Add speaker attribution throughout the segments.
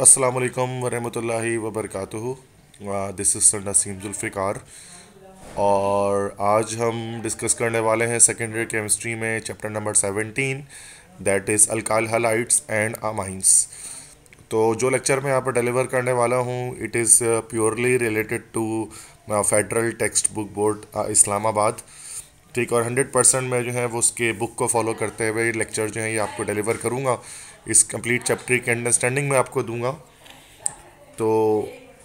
Speaker 1: असलकम वरहल वरक दिस इज़ संडा सीम जुल्फ़िकार और आज हम डिस्कस करने वाले हैं सेकेंडरी केमिस्ट्री में chapter number seventeen that is alkyl halides and amines तो जो लेक्चर मैं यहाँ पर डिलीवर करने वाला हूँ it is purely related to federal textbook board Islamabad ठीक और हंड्रेड परसेंट मैं जो है वो उसके बुक को फॉलो करते हुए लेक्चर जो है ये आपको डिलीवर करूँगा इस कंप्लीट चैप्टर की अंडरस्टैंडिंग मैं आपको दूंगा तो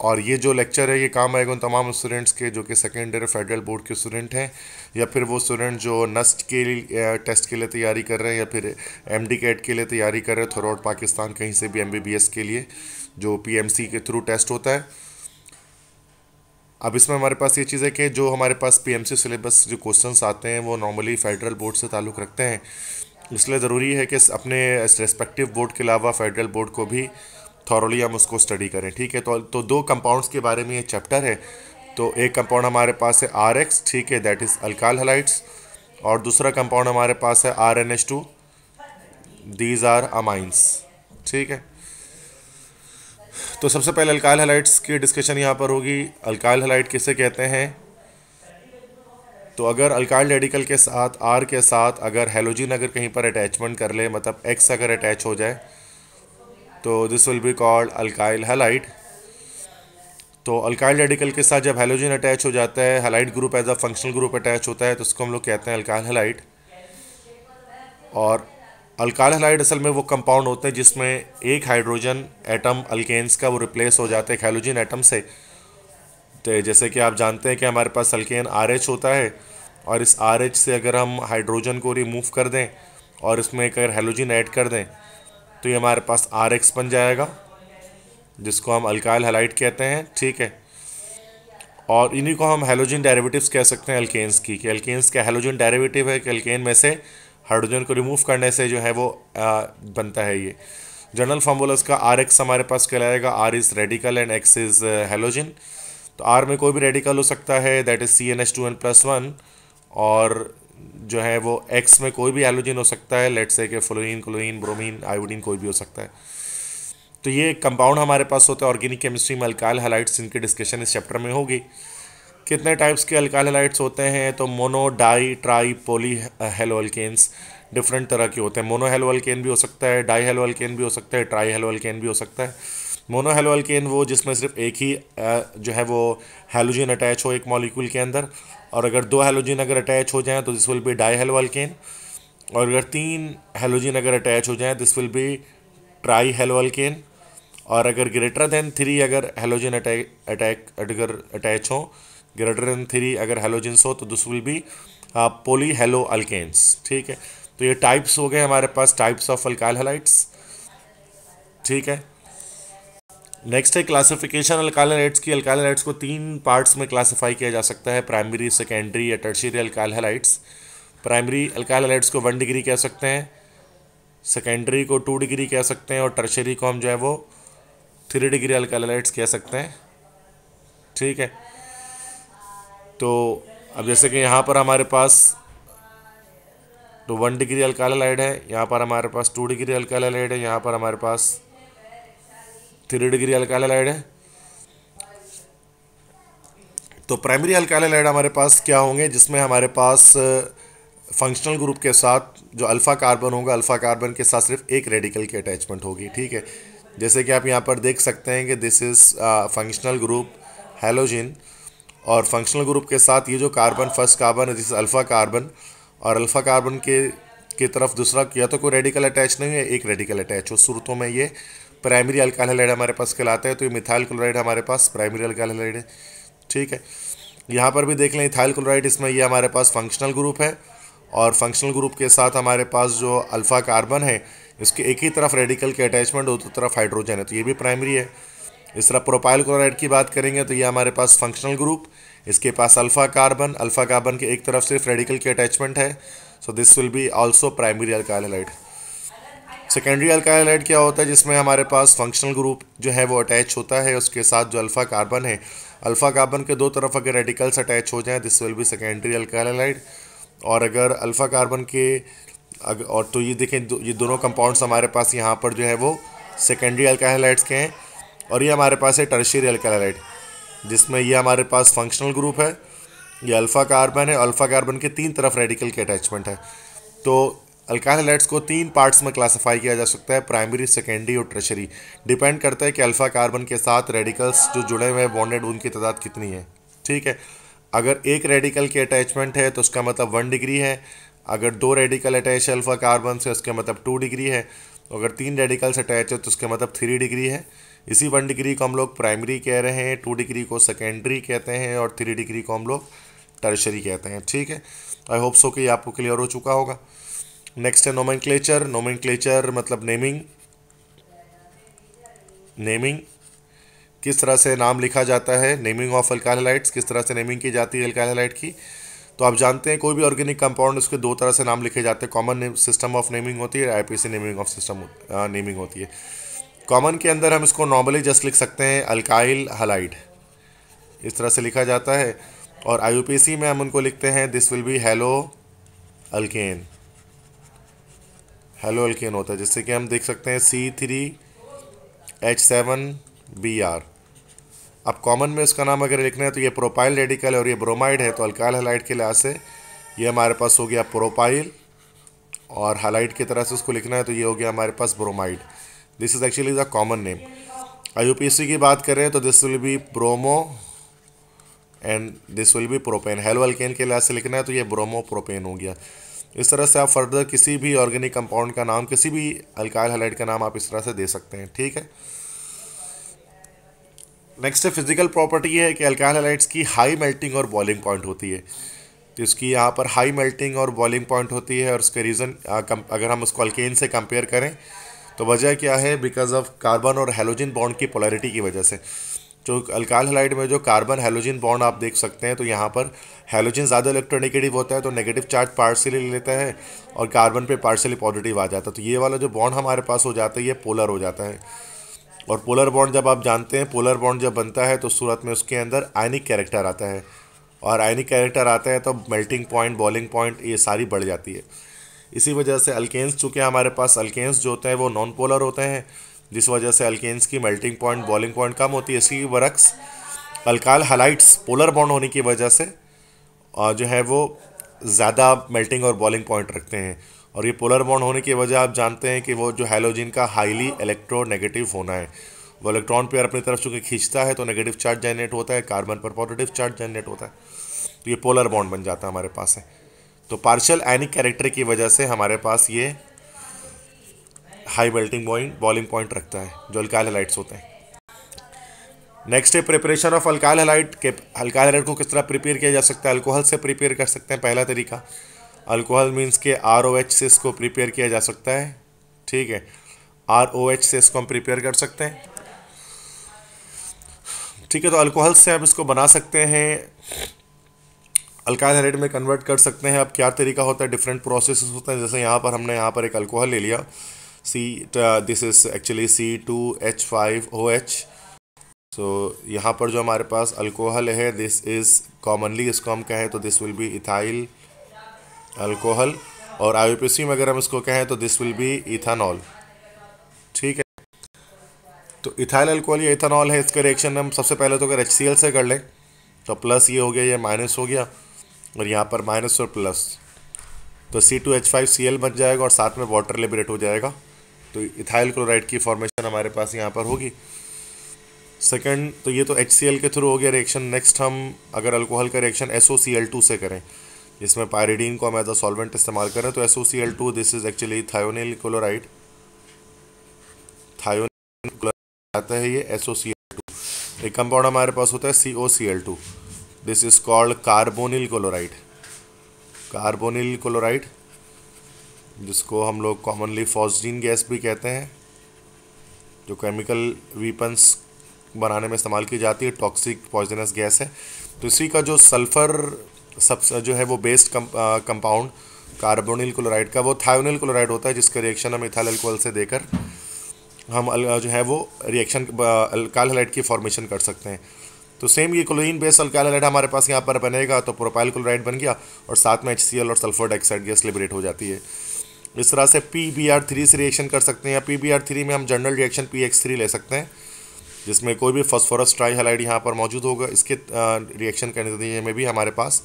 Speaker 1: और ये जो लेक्चर है ये काम आएगा उन तमाम स्टूडेंट्स के जो कि सेकेंड ईयर फेडरल बोर्ड के स्टूडेंट हैं या फिर वो स्टूडेंट जो नस्ट के लिए टेस्ट के लिए तैयारी कर रहे हैं या फिर एम डी कैट के लिए तैयारी कर रहे हैं थ्रू आउट पाकिस्तान कहीं से भी एम बी बी एस के लिए जो पी एम सी के थ्रू टेस्ट होता है अब इसमें हमारे पास ये चीज़ है कि जो हमारे पास पी एम सी सिलेबस जो क्वेश्चन आते हैं वो नॉर्मली फेडरल बोर्ड से ताल्लुक़ रखते हैं इसलिए ज़रूरी है कि अपने रेस्पेक्टिव बोर्ड के अलावा फेडरल बोर्ड को भी थॉरली हम उसको स्टडी करें ठीक है तो तो दो कंपाउंड्स के बारे में ये चैप्टर है तो एक कंपाउंड हमारे पास है आर एक्स ठीक है दैट इज़ अल्काल हलाइट्स और दूसरा कंपाउंड हमारे पास है R N H two these are amines ठीक है तो सबसे पहले अल्काल हलाइट्स की डिस्कशन यहाँ पर होगी अल्काल हलाइट किसे कहते हैं तो अगर अल्काइल रेडिकल के साथ आर के साथ अगर हेलोजिन अगर कहीं पर अटैचमेंट कर ले मतलब एक्स अगर अटैच हो जाए तो this will be called alkyl halide तो अल्काइल रेडिकल के साथ जब हेलोजिन अटैच हो जाता है halide group as a functional group attach होता है तो उसको हम लोग कहते हैं अल्काइल हेलाइट और अल्काइल हेलाइट असल में वो कंपाउंड होते हैं जिसमें एक हाइड्रोजन एटम अल्केन्स का वो रिप्लेस हो जाता है हेलोजिन एटम से तो जैसे कि आप जानते हैं कि हमारे पास अल्केन आर होता है और इस आर से अगर हम हाइड्रोजन को रिमूव कर दें और इसमें एक अगर हेलोजिन ऐड कर दें तो ये हमारे पास आर बन जाएगा जिसको हम अल्काइल हेलाइट कहते हैं ठीक है और इन्हीं को हम हेलोजिन डेरिवेटिव्स कह सकते हैं अल्केन्स की कि अल्केन्स का हेलोजिन डेरिवेटिव है कि अल्केन में से हाइड्रोजन को रिमूव करने से जो है वो आ, बनता है ये जनरल फार्मूला का आर एक्स हमारे पास कहलाएगा R is radical and X is halogen तो आर में कोई भी रेडिकल हो सकता है that is C N H two N plus one और जो है वो एक्स में कोई भी एलोजिन हो सकता है लेट्स से के फ्लोइन क्लोइन ब्रोमीन आयोडीन कोई भी हो सकता है तो ये कंपाउंड हमारे पास होता है ऑर्गेनिक केमिस्ट्री में अल्काइल हलाइट्स इनकी डिस्कशन इस चैप्टर में होगी कितने टाइप्स के अल्काइल हलाइट्स होते हैं तो mono di tri poly haloalkanes different तरह के होते हैं मोनो हेलोअल्केन भी हो सकता है डाई हेलोअल्केन भी हो सकता है ट्राई हेलोअल्केन भी हो सकता है मोनोहेलो अल्केन वो जिसमें सिर्फ एक ही जो है वो हेलोजन अटैच हो एक मॉलिक्यूल के अंदर और अगर दो हेलोजन अगर अटैच हो जाएँ तो this will be di halo alkane और अगर तीन हेलोजन अगर अटैच हो जाएँ this will be tri halo alkane और अगर ग्रेटर देन थ्री अगर हेलोजन अटैक अगर अटैच हो ग्रेटर देन थ्री अगर हेलोजिनस हो तो this will be poly halo alkanes ठीक है तो ये टाइप्स हो गए हमारे पास टाइप्स ऑफ अल्काइल हेलाइट्स ठीक है नेक्स्ट है क्लासिफिकेशन अल्कालाइड्स की अल्कालाइड्स को तीन पार्ट्स में क्लासिफाई किया जा सकता है प्राइमरी सेकेंडरी या टर्शरी अल्कालाइड्स प्राइमरी अल्कालाइड्स को वन डिग्री कह सकते हैं सेकेंडरी को टू डिग्री कह सकते हैं और टर्शरी को हम जो है वो थ्री डिग्री अल्कालाइड्स कह सकते हैं ठीक है तो अब जैसे कि यहाँ पर हमारे पास तो वन डिग्री अल्कालाइड है यहाँ पर हमारे पास टू डिग्री अल्कालाइड है यहाँ पर हमारे पास थ्री डिग्री अल्काइलाइड है तो प्राइमरी अल्काइलाइड हमारे पास क्या होंगे जिसमें हमारे पास फंक्शनल ग्रुप के साथ जो अल्फ़ा कार्बन होगा अल्फ़ा कार्बन के साथ सिर्फ एक रेडिकल की अटैचमेंट होगी ठीक है जैसे कि आप यहाँ पर देख सकते हैं कि this is functional group halogen और फंक्शनल ग्रुप के साथ ये जो कार्बन फर्स्ट कार्बन है दिस इज़ अल्फ़ा कार्बन और अल्फ़ा कार्बन के की तरफ दूसरा या तो कोई रेडिकल अटैच नहीं है एक रेडिकल अटैच हो सूरतों में ये प्राइमरी अल्कालाइड हमारे पास कहलाता है तो ये मिथाइल क्लोराइड हमारे पास प्राइमरी अल्कालाइड है ठीक है यहाँ पर भी देख लें इथाइल क्लोराइड इसमें ये हमारे पास फंक्शनल ग्रुप है और फंक्शनल ग्रुप के साथ हमारे पास जो अल्फ़ा कार्बन है इसके एक ही तरफ रेडिकल के अटैचमेंट हो तो तरफ हाइड्रोजन है तो ये भी प्राइमरी है इस तरह प्रोपाइल क्लोराइड की बात करेंगे तो ये हमारे पास फंक्शनल ग्रुप इसके पास अल्फ़ा कार्बन अल्फ़ा कार्बन के एक तरफ सिर्फ रेडिकल के अटैचमेंट है so this will be also primary alkaloid secondary alkaloid क्या होता है जिसमें हमारे पास फंक्शनल ग्रुप जो है वो अटैच होता है उसके साथ जो अल्फ़ा कार्बन है अल्फ़ा कार्बन के दो तरफ अगर रेडिकल्स अटैच हो जाएं this will be secondary alkaloid और अगर अल्फ़ा कार्बन के अगर और तो ये देखें दो, ये दोनों कंपाउंड्स हमारे पास यहाँ पर जो है वो सेकेंडरी अल्काइलाइड्स के हैं और ये हमारे पास है टर्शरी अल्काइलाइड जिसमें ये हमारे पास फंक्शनल ग्रुप है ये अल्फ़ा कार्बन है अल्फ़ा कार्बन के तीन तरफ रेडिकल के अटैचमेंट है तो अल्काहलाइट्स को तीन पार्ट्स में क्लासिफाई किया जा सकता है प्राइमरी सेकेंडरी और ट्रेशरी डिपेंड करता है कि अल्फ़ा कार्बन के साथ रेडिकल्स जो जुड़े हुए हैं बॉन्डेड उनकी तादाद कितनी है ठीक है अगर एक रेडिकल की अटैचमेंट है तो उसका मतलब वन डिग्री है अगर दो रेडिकल अटैच है अल्फ़ा कार्बन से उसका मतलब टू डिग्री है अगर तीन रेडिकल्स अटैच है तो उसका मतलब थ्री डिग्री है इसी वन डिग्री को हम लोग प्राइमरी कह रहे हैं टू डिग्री को सेकेंडरी कहते हैं और थ्री डिग्री को हम लोग टर्शरी कहते हैं ठीक है आई होप सो कि आपको क्लियर हो चुका होगा नेक्स्ट है नोमेन क्लेचर क्लेचर मतलब नेमिंग नेमिंग किस तरह से नाम लिखा जाता है नेमिंग ऑफ अल्काइलाइट्स किस तरह से नेमिंग की जाती है अल्काइलाइट की तो आप जानते हैं कोई भी ऑर्गेनिक कंपाउंड उसके दो तरह से नाम लिखे जाते हैं कॉमन सिस्टम ऑफ नेमिंग होती है IUPAC naming of system naming होती है कॉमन के अंदर हम इसको नॉर्मली जस्ट लिख सकते हैं अल्काइल हलाइड इस तरह से लिखा जाता है और सी में हम उनको लिखते हैं this will be halo alkane halo alkane होता है जिससे कि हम देख सकते हैं C three H seven B R अब कॉमन में इसका नाम अगर लिखना है तो ये प्रोपाइल रेडिकल है और ये ब्रोमाइड है तो अल्काइल हेलाइट के लिहाज से ये हमारे पास हो गया प्रोपाइल और हेलाइट की तरह से उसको लिखना है तो ये हो गया हमारे पास bromide this is actually the common name I की बात करें तो this will be bromo and this will be propane halo alkane के लिहाज से लिखना है तो ये ब्रोमो प्रोपेन हो गया इस तरह से आप फर्दर किसी भी ऑर्गेनिक कंपाउंड का नाम किसी भी अल्काइल हलाइड का नाम आप इस तरह से दे सकते हैं ठीक है नेक्स्ट फिजिकल प्रॉपर्टी है कि अल्काइल हलाइड्स की हाई मेल्टिंग और बॉइलिंग पॉइंट होती है तो इसकी यहाँ पर हाई मेल्टिंग और बॉइलिंग पॉइंट होती है और उसके रीज़न अगर हम उसको अल्केन से कंपेयर करें तो वजह क्या है बिकॉज ऑफ कार्बन और हेलोजिन बॉन्ड की पोलैरिटी की वजह से जो अल्काल हलाइड में जो कार्बन हेलोजिन बॉन्ड आप देख सकते हैं तो यहाँ पर हेलोजन ज़्यादा इलेक्ट्रोनेगेटिव होता है तो नेगेटिव चार्ज पार्सली ले लेता है और कार्बन पे पार्सली पॉजिटिव आ जाता है तो ये वाला जो बॉन्ड हमारे पास हो जाता है ये पोलर हो जाता है और पोलर बॉन्ड जब आप जानते हैं पोलर बॉन्ड जब बनता है तो सूरत में उसके अंदर आयनिक कैरेक्टर आता है और आयनिक कैरेक्टर आता है तो मेल्टिंग पॉइंट बॉलिंग पॉइंट ये सारी बढ़ जाती है इसी वजह से अल्केन्स चूँकि हमारे पास अल्केन्स जो होते हैं वो नॉन पोलर होते हैं जिस वजह से अल्केन्स की मेल्टिंग पॉइंट बॉलिंग पॉइंट कम होती है इसी बरक्स अल्काल हलाइट्स पोलर बॉन्ड होने की वजह से जो है वो ज़्यादा मेल्टिंग और बॉलिंग पॉइंट रखते हैं और ये पोलर बॉन्ड होने की वजह आप जानते हैं कि वो जो हेलोजिन का हाईली नेगेटिव होना है वो इलेक्ट्रॉन पेयर अपनी तरफ चूँकि खींचता है तो नेगेटिव चार्ज जनरेट होता है कार्बन पर पॉजिटिव चार्ज जनरेट होता है तो ये पोलर बॉन्ड बन जाता है हमारे पास है तो पार्शल एनिक कैरेक्टर की वजह से हमारे पास ये high melting point boiling point रखता है जो अल्काइल हेलाइट्स होते हैं नेक्स्ट है प्रिपरेशन ऑफ अल्काइल हेलाइट के अल्काइल हेलाइट को किस तरह प्रिपेयर किया जा सकता है अल्कोहल से प्रिपेयर कर सकते हैं पहला तरीका अल्कोहल मीन्स के आर ओ एच से इसको प्रिपेयर किया जा सकता है ठीक है आर ओ एच से इसको हम प्रिपेयर कर सकते हैं ठीक है तो अल्कोहल से हम इसको बना सकते हैं अल्काइल हेलाइट में कन्वर्ट कर सकते हैं अब क्या तरीका होता है डिफरेंट प्रोसेस होते हैं जैसे यहाँ पर हमने यहाँ पर एक अल्कोहल ले लिया C uh, this is actually H so यहाँ पर जो हमारे पास अल्कोहल है दिस इज़ कॉमनली इसको हम कहें तो this will be ethyl alcohol और आई में अगर हम इसको कहें तो दिस विल बी इथानॉल ठीक है तो इथाइल अल्कोहल या इथानॉल है इसका रिएक्शन हम सबसे पहले तो अगर एच से कर लें तो प्लस ये हो गया या माइनस हो गया और यहाँ पर माइनस और प्लस तो C two H five C L बन जाएगा और साथ में वाटर लिबरेट हो जाएगा तो इथाइल क्लोराइड की फॉर्मेशन हमारे पास यहाँ पर होगी सेकंड तो ये तो एच के थ्रू हो गया रिएक्शन नेक्स्ट हम अगर अल्कोहल का रिएक्शन एस से करें जिसमें पायरिडीन को हम एज अ सॉल्वेंट इस्तेमाल करें तो S this is actually thionyl chloride thionyl आता है ये एस एक कंपाउंड हमारे पास होता है C O C L two this is called carbonyl chloride carbonyl chloride जिसको हम लोग कॉमनली फॉजीन गैस भी कहते हैं जो केमिकल वीपन्स बनाने में इस्तेमाल की जाती है टॉक्सिक पॉइजनस गैस है तो इसी का जो सल्फ़र सब जो है वो बेस्ड कंपाउंड कार्बोनिल क्लोराइड का वो थायोनिल क्लोराइड होता है जिसका रिएक्शन हम इथाइल अल्कोहल से देकर हम जो है वो रिएक्शन अल्कालहलाइड की फॉर्मेशन कर सकते हैं तो सेम ये क्लोरीन बेस्ड अल्कालहलाइड हमारे पास यहाँ पर बनेगा तो प्रोपाइल क्लोराइड बन गया और साथ में एच और सल्फर डाइऑक्साइड गैस लिबरेट हो जाती है इस तरह से पी बी आर थ्री से रिएक्शन कर सकते हैं या पी बी आर थ्री में हम general reaction P X three ले सकते हैं जिसमें कोई भी फॉस्फोरस ट्राई हेलाइड यहाँ पर मौजूद होगा इसके रिएक्शन के नतीजे में भी हमारे पास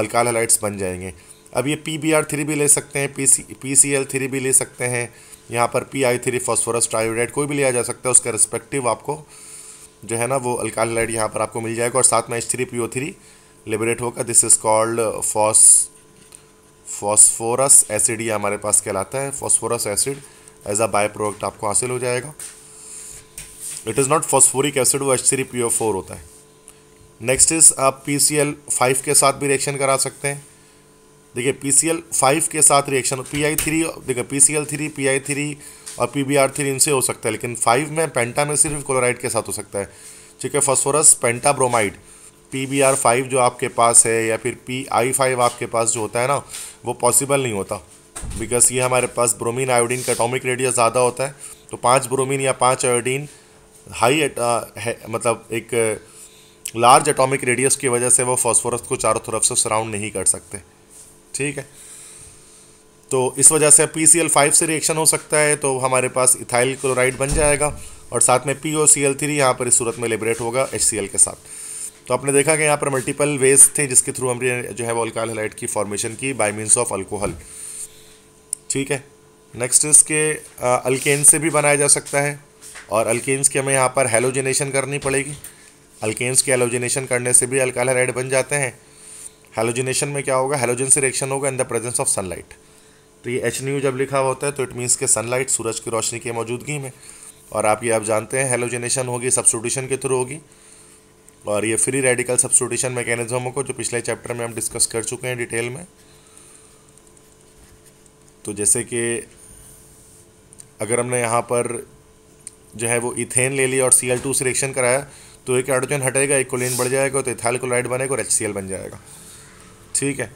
Speaker 1: अल्काल हेलाइड्स बन जाएंगे अब ये पी बी आर थ्री भी ले सकते हैं P C P C L three भी ले सकते हैं यहाँ पर P I three phosphorus triiodide कोई भी लिया जा सकता है उसका रिस्पेक्टिव आपको जो है ना वो अल्काल हेलाइड यहाँ पर आपको मिल जाएगा और साथ में H three P O three liberate होगा this is called phos phosphorous acid ये हमारे पास कहलाता है phosphorous acid as a byproduct आपको हासिल हो जाएगा it is not phosphoric acid वो H three P O four होता है नेक्स्ट इज आप पी सी एल फाइव के साथ भी रिएक्शन करा सकते हैं देखिए पी सी एल फाइव के साथ रिएक्शन पी आई थ्री देखिए P C L three P I three और पी बी आर थ्री इनसे हो सकता है लेकिन फाइव में पेंटा में सिर्फ क्लोराइड के साथ हो सकता है ठीक है phosphorus pentabromide P B R five जो आपके पास है या फिर पी आई फाइव आपके पास जो होता है ना वो पॉसिबल नहीं होता बिकॉज ये हमारे पास ब्रोमीन आयोडीन का अटोमिक रेडियस ज़्यादा होता है तो पाँच ब्रोमीन या पाँच आयोडीन हाई है मतलब एक लार्ज एटॉमिक रेडियस की वजह से वो फॉस्फोरस को चारों तरफ से सराउंड नहीं कर सकते ठीक है तो इस वजह से पी सी एल फाइव से रिएक्शन हो सकता है तो हमारे पास इथाइल क्लोराइड बन जाएगा और साथ में P O C L three यहाँ पर इस सूरत में लिबरेट होगा एच सी एल के साथ तो आपने देखा कि यहाँ पर मल्टीपल वेज थे जिसके थ्रू हमने जो है वो अल्काइल हेलाइट की फॉर्मेशन की बाई मीन्स ऑफ अल्कोहल ठीक है नेक्स्ट इसके अल्केन से भी बनाया जा सकता है और अल्केन्स की हमें यहाँ पर हेलोजिनेशन करनी पड़ेगी अल्केन्स की एलोजिनेशन करने से भी अल्काइल हेलाइट बन जाते हैं हेलोजिनेशन में क्या होगा हेलोजन से रिएक्शन होगा in the presence of sunlight तो ये एच न्यू जब लिखा होता है तो इट मीन्स के सनलाइट सूरज की रोशनी की मौजूदगी में और आप ये आप जानते हैं हेलोजिनेशन होगी सब्सटीट्यूशन के थ्रू होगी और ये फ्री रेडिकल सब्सटीट्यूशन मैकेनिज्म को जो पिछले चैप्टर में हम डिस्कस कर चुके हैं डिटेल में तो जैसे कि अगर हमने यहाँ पर जो है वो इथेन ले लिया और सी एल टू सिलेक्शन कराया तो एक हाइड्रोजन हटेगा एक कोलिन बढ़ जाएगा तो इथाइल क्लोराइड बनेगा और एच सी एल बन जाएगा ठीक है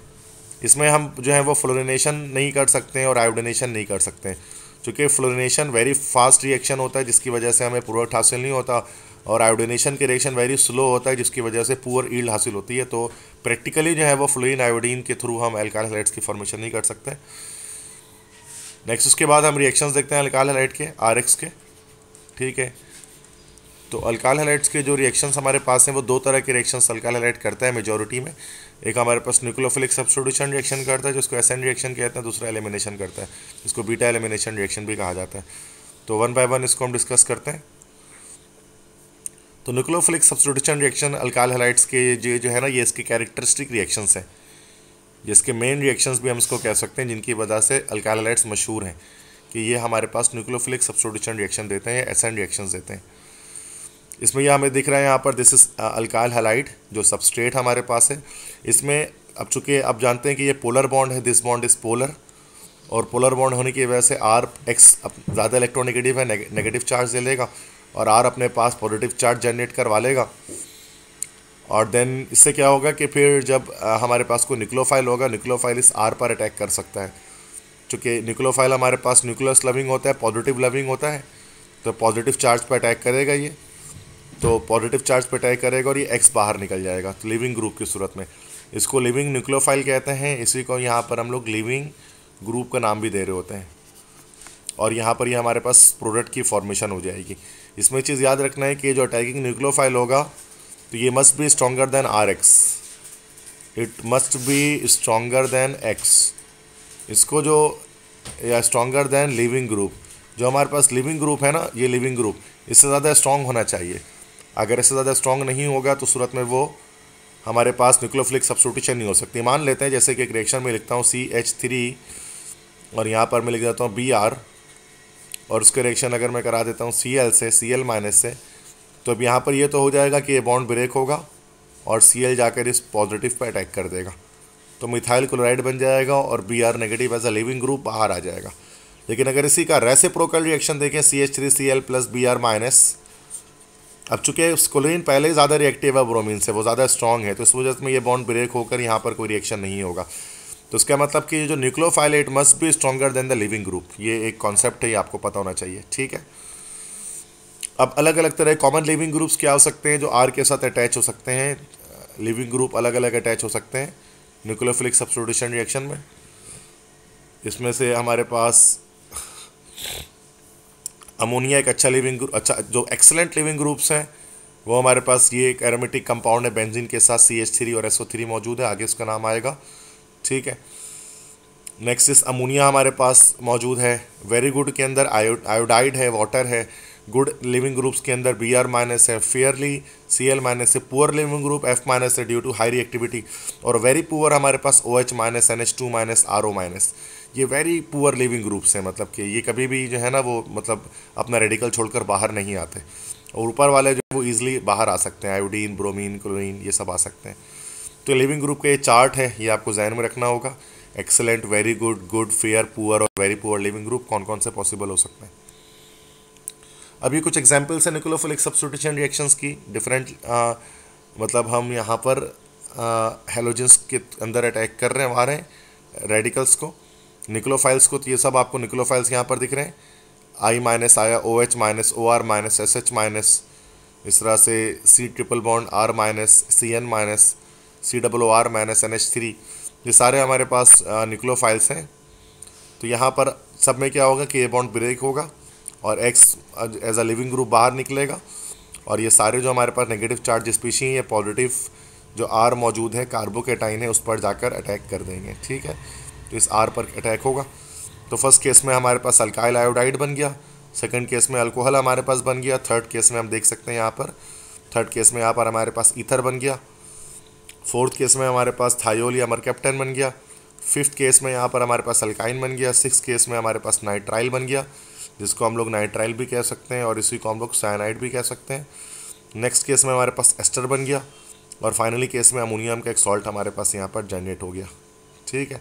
Speaker 1: इसमें हम जो है वो फ्लोरिनेशन नहीं कर सकते हैं और आयोडिनेशन नहीं कर सकते हैं क्योंकि फ्लोरिनेशन वेरी फास्ट रिएक्शन होता है जिसकी वजह से हमें प्रोडक्ट हासिल नहीं होता और आयोडीनेशन के रिएक्शन वेरी स्लो होता है जिसकी वजह से पुअर ईल्ड हासिल होती है तो प्रैक्टिकली जो है वो फ्लोइन आयोडीन के थ्रू हम एल्काइल हैलाइड्स की फॉर्मेशन नहीं कर सकते नेक्स्ट उसके बाद हम रिएक्शंस देखते हैं अल्काल हेलाइट के आर के ठीक है तो अल्कालाइट्स के जो रिएक्शंस हमारे पास हैं वो दो तरह के रिएक्शंस अल्काल हैलाइड करता है मेजोरिटी में एक हमारे पास न्यूक्लोफिलिक सब्सटीट्यूशन रिएक्शन करता है जिसको एसेंड रिएक्शन कहते हैं दूसरा एलिमिनेशन करता है जिसको बीटा एलिमिनेशन रिएक्शन भी कहा जाता है तो वन बाय वन इसको हम डिस्कस करते हैं तो nucleophilic substitution reaction alkyl halides के ये जो है ना ये इसके कैरेक्टरिस्टिक रिएक्शंस हैं जिसके मेन रिएक्शंस भी हम इसको कह सकते हैं जिनकी वजह से अल्काल हेलाइट्स मशहूर हैं कि ये हमारे पास न्यूक्लोफिलिक सब्सटीट्यूशन रिएक्शन देते हैं एसन रिएक्शन देते हैं इसमें यह हमें दिख रहा है यहाँ पर दिस इज़ अल्काल हेलाइट जो सबस्ट्रेट हमारे पास है इसमें अब चूँकि आप जानते हैं कि ये पोलर बॉन्ड है दिस बॉन्ड इज़ पोलर और पोलर बॉन्ड होने की वजह से आर एक्स ज़्यादा इलेक्ट्रॉनिगेटिव है नेगेटिव चार्ज ले लेगा और आर अपने पास पॉजिटिव चार्ज जनरेट करवा लेगा और देन इससे क्या होगा कि फिर जब हमारे पास कोई न्यूक्लोफाइल होगा न्यूक्लोफाइल इस आर पर अटैक कर सकता है चूँकि न्यूक्लोफाइल हमारे पास न्यूक्लियस लविंग होता है पॉजिटिव लविंग होता है तो पॉजिटिव चार्ज पर अटैक करेगा ये तो पॉजिटिव चार्ज पर अटैक करेगा और ये एक्स बाहर निकल जाएगा तो लिविंग ग्रुप की सूरत में इसको लिविंग न्यूक्लोफाइल कहते हैं इसी को यहाँ पर हम लोग लिविंग ग्रुप का नाम भी दे रहे होते हैं और यहाँ पर ये यह हमारे पास प्रोडक्ट की फॉर्मेशन हो जाएगी इसमें चीज़ याद रखना है कि जो अटैकिंग न्यूक्लोफाइल होगा तो ये must be stronger than R X it must be stronger than X इसको जो या स्ट्रॉगर देन लिविंग ग्रुप जो हमारे पास लिविंग ग्रुप है ना ये लिविंग ग्रुप इससे ज़्यादा स्ट्रॉन्ग होना चाहिए अगर इससे ज़्यादा स्ट्रॉन्ग नहीं होगा तो सूरत में वो हमारे पास न्यूक्लोफ्लिक सब्सटीट्यूशन नहीं हो सकती मान लेते हैं जैसे कि एक रिएक्शन में लिखता हूँ सी एच थ्री और यहाँ पर मैं लिख देता हूँ बी आर और उसके रिएक्शन अगर मैं करा देता हूँ सी एल से सी एल माइनस से तो अब यहाँ पर ये तो हो जाएगा कि ये बॉन्ड ब्रेक होगा और सी एल जाकर इस पॉजिटिव पर अटैक कर देगा तो मिथाइल क्लोराइड बन जाएगा और B R negative as a leaving group बाहर आ जाएगा लेकिन अगर इसी का रेसिप्रोकल रिएक्शन देखें C H three C L plus B R minus अब चूंकि स्कोलिन पहले ही ज़्यादा रिएक्टिव है ब्रोमीन से वो ज़्यादा स्ट्रॉन्ग है तो इस वजह से ये बॉन्ड ब्रेक होकर यहाँ पर कोई रिएक्शन नहीं होगा तो इसका मतलब कि जो nucleophile must be stronger than the leaving group ये एक कॉन्सेप्ट है ये आपको पता होना चाहिए ठीक है अब अलग अलग तरह कॉमन लिविंग ग्रुप्स क्या हो सकते हैं जो आर के साथ अटैच हो सकते हैं लिविंग ग्रुप अलग अलग अटैच हो सकते हैं न्यूक्लोफिलिक सब्सोडिशन रिएक्शन में इसमें से हमारे पास अमोनिया एक अच्छा लिविंग ग्रुप अच्छा जो एक्सलेंट लिविंग ग्रुप्स हैं वो हमारे पास ये एक एरोमेटिक कंपाउंड है बेंजीन के साथ सी एच थ्री और एसओ मौजूद है आगे उसका नाम आएगा ठीक है नेक्स्ट इस अमोनिया हमारे पास मौजूद है वेरी गुड के अंदर आयो आयोडाइड है वाटर है गुड लिविंग ग्रुप्स के अंदर बी आर माइनस है फेयरली सी एल माइनस है poor leaving group F minus है ड्यू टू हाई रिएक्टिविटी और वेरी पुअर हमारे पास O H minus N H two minus R O minus ये very poor leaving groups हैं मतलब कि ये कभी भी जो है ना वो मतलब अपना रेडिकल छोड़कर बाहर नहीं आते और ऊपर वाले जो वो ईजिली बाहर आ सकते हैं आयोडीन ब्रोमीन क्लोरीन ये सब आ सकते हैं तो लिविंग ग्रुप का ये चार्ट है ये आपको जहन में रखना होगा excellent very good good fair poor और वेरी पुअर लिविंग ग्रुप कौन कौन से पॉसिबल हो सकते हैं अभी कुछ एग्जाम्पल्स हैं निकोलोफिलिक सब्सटीट्यूशन रिएक्शंस की डिफरेंट मतलब हम यहाँ पर हेलोजेंस के अंदर अटैक कर रहे हैं आ रहे हैं रेडिकल्स को निकोलोफाइल्स को तो ये सब आपको निकोलोफाइल्स यहाँ पर दिख रहे हैं आई माइनस आया O H minus O R minus S H minus इस तरह से C triple bond R minus C N minus C डब्लो R minus N H three ये सारे हमारे पास निक्लो फाइल्स हैं तो यहाँ पर सब में क्या होगा कि ए बॉन्ड ब्रेक होगा और X as a leaving group बाहर निकलेगा और ये सारे जो हमारे पास नेगेटिव चार्ज स्पीशी हैं या पॉजिटिव जो आर मौजूद है कार्बोकेटाइन है उस पर जाकर अटैक कर देंगे ठीक है तो इस आर पर अटैक होगा तो फर्स्ट केस में हमारे पास अल्काइल आयोडाइड बन गया सेकंड केस में अल्कोहल हमारे पास बन गया थर्ड केस में हम देख सकते हैं यहाँ पर थर्ड केस में यहाँ पर हमारे पास ईथर बन गया फोर्थ केस में हमारे पास थायोल या मरकैप्टन बन गया फिफ्थ केस में यहाँ पर हमारे पास अल्काइन बन गया सिक्स केस में हमारे पास नाइट्राइल बन गया जिसको हम लोग नाइट्राइल भी कह सकते हैं और इसी को हम लोग साइनाइड भी कह सकते हैं नेक्स्ट केस में हमारे पास एस्टर बन गया और फाइनली केस में अमोनियम का एक सॉल्ट हमारे पास यहाँ पर जनरेट हो गया ठीक है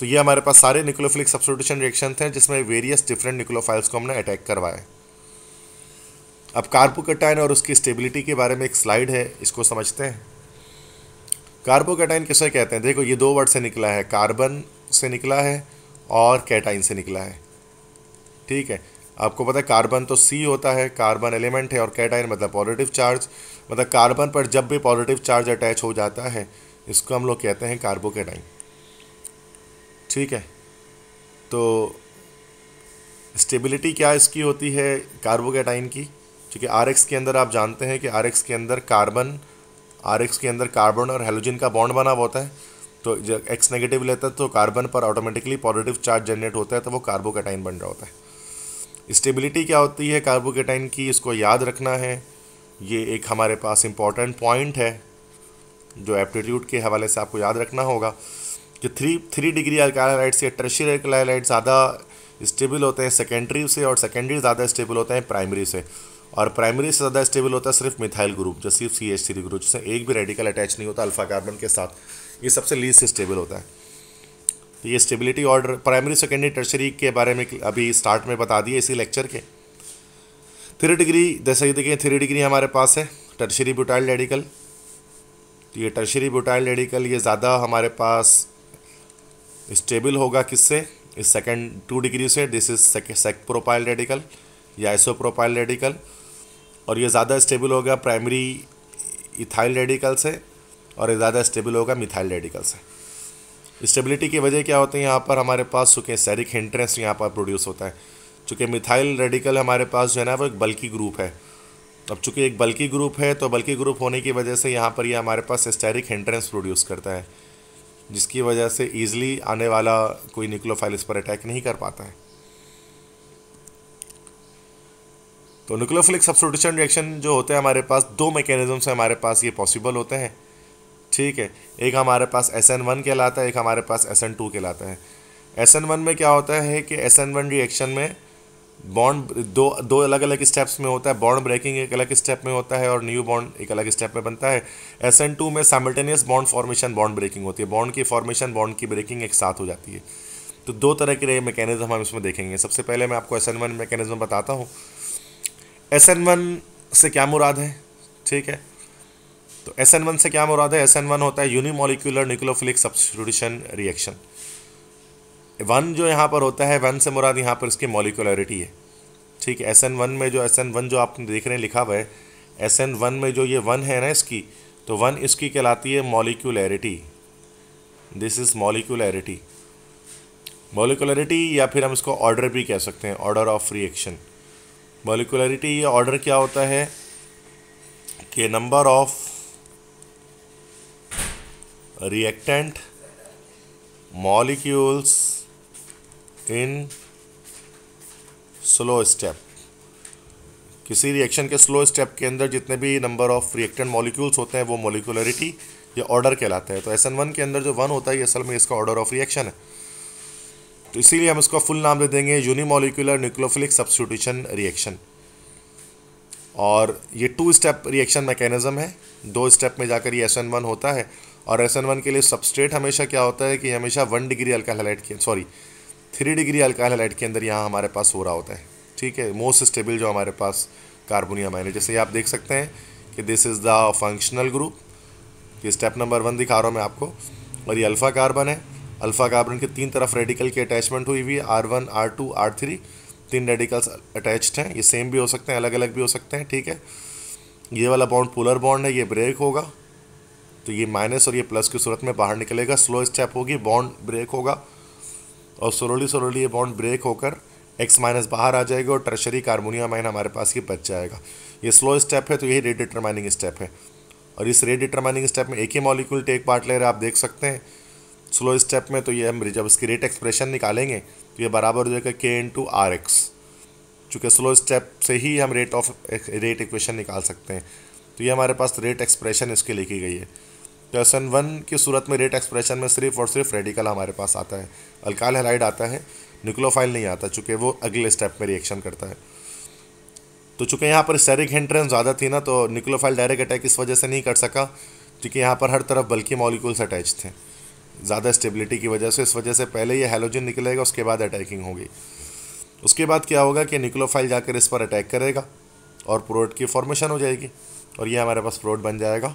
Speaker 1: तो ये हमारे पास सारे निक्लोफिलिक सब्सटीट्यूशन रिएक्शन थे जिसमें वेरियस डिफरेंट निक्लोफाइल्स को हमने अटैक करवाए अब कार्पोकटाइन और उसकी स्टेबिलिटी के बारे में एक स्लाइड है इसको समझते हैं कार्बोकेटाइन किसे कहते हैं देखो ये दो वर्ड से निकला है कार्बन से निकला है और कैटाइन से निकला है ठीक है आपको पता है कार्बन तो सी होता है कार्बन एलिमेंट है और कैटाइन मतलब पॉजिटिव चार्ज मतलब कार्बन पर जब भी पॉजिटिव चार्ज अटैच हो जाता है इसको हम लोग कहते हैं कार्बोकेटाइन ठीक है तो स्टेबिलिटी क्या इसकी होती है कार्बोकेटाइन की क्योंकि आर के अंदर आप जानते हैं कि आर के अंदर कार्बन आर के अंदर कार्बन और हेलोजिन का बॉन्ड बना हुआ होता है तो जब एक्स नेगेटिव लेता है तो कार्बन पर ऑटोमेटिकली पॉजिटिव चार्ज जनरेट होता है तो वो कार्बोकेटाइन बन रहा होता है स्टेबिलिटी क्या होती है कार्बोकेटाइन की इसको याद रखना है ये एक हमारे पास इम्पॉर्टेंट पॉइंट है जो एप्टीट्यूड के हवाले से आपको याद रखना होगा कि थ्री थ्री डिग्री अल्काइलाइड्स या ट्रेशर अल्कलाइट ज़्यादा स्टेबल होते हैं सेकेंडरी से और सेकेंडरी ज़्यादा स्टेबल होते हैं प्राइमरी से और प्राइमरी से ज़्यादा स्टेबल होता है सिर्फ मिथाइल ग्रुप जो सिर्फ सी एच थ्री ग्रुप जिसमें एक भी रेडिकल अटैच नहीं होता अल्फा कार्बन के साथ ये सबसे लीज स्टेबल होता है तो ये stability order primary secondary tertiary के बारे में अभी स्टार्ट में बता दिए इसी लेक्चर के थ्री डिग्री जैसे ही देखिए थ्री डिग्री हमारे पास है टर्शरी ब्यूटाइल रेडिकल तो ये टर्शरी ब्यूटाइल रेडिकल ये ज़्यादा हमारे पास स्टेबल होगा किससे इस सेकेंड टू डिग्री से this is sec propyl radical या प्रोपाइल रेडिकल और ये ज़्यादा स्टेबल होगा प्राइमरी इथाइल रेडिकल से और ये ज़्यादा स्टेबल होगा मिथाइल रेडिकल से स्टेबिलिटी की वजह क्या होती है यहाँ पर हमारे पास चूँकि सैरिक इंटरेस्ट यहाँ पर प्रोड्यूस होता है चूँकि मिथाइल रेडिकल हमारे पास जो है ना वो एक बल्कि ग्रुप है अब चूँकि एक बल्कि ग्रुप है तो बल्कि ग्रुप होने की वजह से यहाँ पर ये यह हमारे पास स्टेरिक हिंड्रेंस प्रोड्यूस करता है जिसकी वजह से ईज़िली आने वाला कोई न्यूक्लोफाइल इस पर अटैक नहीं कर पाता है तो न्यूक्लियोफिलिक सब्सोटेशन रिएक्शन जो होते हैं हमारे पास दो मैकेनिज्म से हमारे पास ये पॉसिबल होते हैं ठीक है एक हमारे पास एस एन वन कहलाता है एक हमारे पास एस एन टू कहलाता है एस एन वन में क्या होता है कि एस एन वन रिएक्शन में बॉन्ड दो दो अलग अलग स्टेप्स में होता है बॉन्ड ब्रेकिंग एक अलग स्टेप में होता है और न्यू बॉन्ड एक अलग स्टेप में बनता है एस एन टू में simultaneous bond formation bond breaking होती है बॉन्ड की फॉर्मेशन बॉन्ड की ब्रेकिंग एक साथ हो जाती है तो दो तरह के मैकेनिज्म हम इसमें देखेंगे सबसे पहले मैं आपको एस एन वन मैकेनिज्म बताता हूँ एस एन वन से क्या मुराद है ठीक है तो एस एन वन से क्या मुराद है एस एन वन होता है unimolecular nucleophilic substitution reaction one जो यहाँ पर होता है वन से मुराद यहाँ पर इसकी मोलिकुलरिटी है ठीक है एस एन वन में जो एस एन वन जो आप देख रहे हैं लिखा हुआ है एस एन वन में जो ये वन है ना इसकी तो वन इसकी कहलाती है molecularity this is molecularity molecularity या फिर हम इसको ऑर्डर भी कह सकते हैं ऑर्डर ऑफ रिएक्शन मोलिकुलरिटी या ऑर्डर क्या होता है कि number of reactant molecules in slow step किसी रिएक्शन के स्लो स्टेप के अंदर जितने भी नंबर ऑफ रिएक्टेंट मॉलिक्यूल्स होते हैं वो मोलिकुलरिटी या ऑर्डर कहलाते हैं तो एस एन वन के अंदर जो वन होता है ये असल में इसका ऑर्डर ऑफ रिएक्शन है तो इसीलिए हम इसका फुल नाम दे देंगे यूनिमोलिकुलर न्यूक्लोफिलिक सब्सटीट्यूशन रिएक्शन और ये टू स्टेप रिएक्शन मैकेनिज्म है दो स्टेप में जाकर ये एस वन होता है और एस वन के लिए सबस्ट्रेट हमेशा क्या होता है कि हमेशा वन डिग्री अल्का हेलाइट के सॉरी थ्री डिग्री अल्का हेलाइट के अंदर यहाँ हमारे पास हो रहा होता है ठीक है मोस्ट स्टेबल जो हमारे पास कार्बोनियम आयन है जैसे आप देख सकते हैं कि this is the functional group ये स्टेप नंबर वन दिखा रहा हूँ मैं आपको और ये अल्फ़ा कार्बन है अल्फ़ा कार्बन के तीन तरफ रेडिकल की अटैचमेंट हुई हुई है R one R two R three तीन रेडिकल्स अटैच्ड हैं ये सेम भी हो सकते हैं अलग अलग भी हो सकते हैं ठीक है ये वाला बॉन्ड पोलर बॉन्ड है ये ब्रेक होगा तो ये माइनस और ये प्लस की सूरत में बाहर निकलेगा स्लो स्टेप होगी बॉन्ड ब्रेक होगा और सोलोली स्लोली ये बॉन्ड ब्रेक होकर एक्स माइनस बाहर आ जाएगा और टर्शरी कार्बोनियम माइन हमारे पास ये बच जाएगा ये स्लो स्टेप है तो यही रेड डिटरमाइनिंग स्टेप है और इस रेड डिटरमाइनिंग स्टेप में एक ही मॉलिक्यूल टेक पार्ट ले रहे आप देख सकते हैं स्लो स्टेप में तो ये हम जब इसकी रेट एक्सप्रेशन निकालेंगे तो ये बराबर हो जाएगा के इन टू आर एक्स चूँकि स्लो स्टेप से ही हम रेट ऑफ रेट इक्वेशन निकाल सकते हैं तो ये हमारे पास रेट एक्सप्रेशन इसके लिखी गई है क्वेश्चन तो वन की सूरत में रेट एक्सप्रेशन में सिर्फ और सिर्फ रेडिकल हमारे पास आता है अलकाल हेलाइड आता है न्यूक्लोफाइल नहीं आता चूँकि वो अगले स्टेप में रिएक्शन करता है तो चूँकि यहाँ पर स्टेरिक हिंड्रेंस ज़्यादा थी ना तो न्यूक्लोफाइल डायरेक्ट अटैक इस वजह से नहीं कर सका क्योंकि यहाँ पर हर तरफ बल्कि मॉलिक्यूल्स अटैच थे ज़्यादा स्टेबिलिटी की वजह से इस वजह से पहले ये हेलोजन निकलेगा उसके बाद अटैकिंग होगी उसके बाद क्या होगा कि निक्लोफाइल जाकर इस पर अटैक करेगा और प्रोडक्ट की फॉर्मेशन हो जाएगी और ये हमारे पास प्रोडक्ट बन जाएगा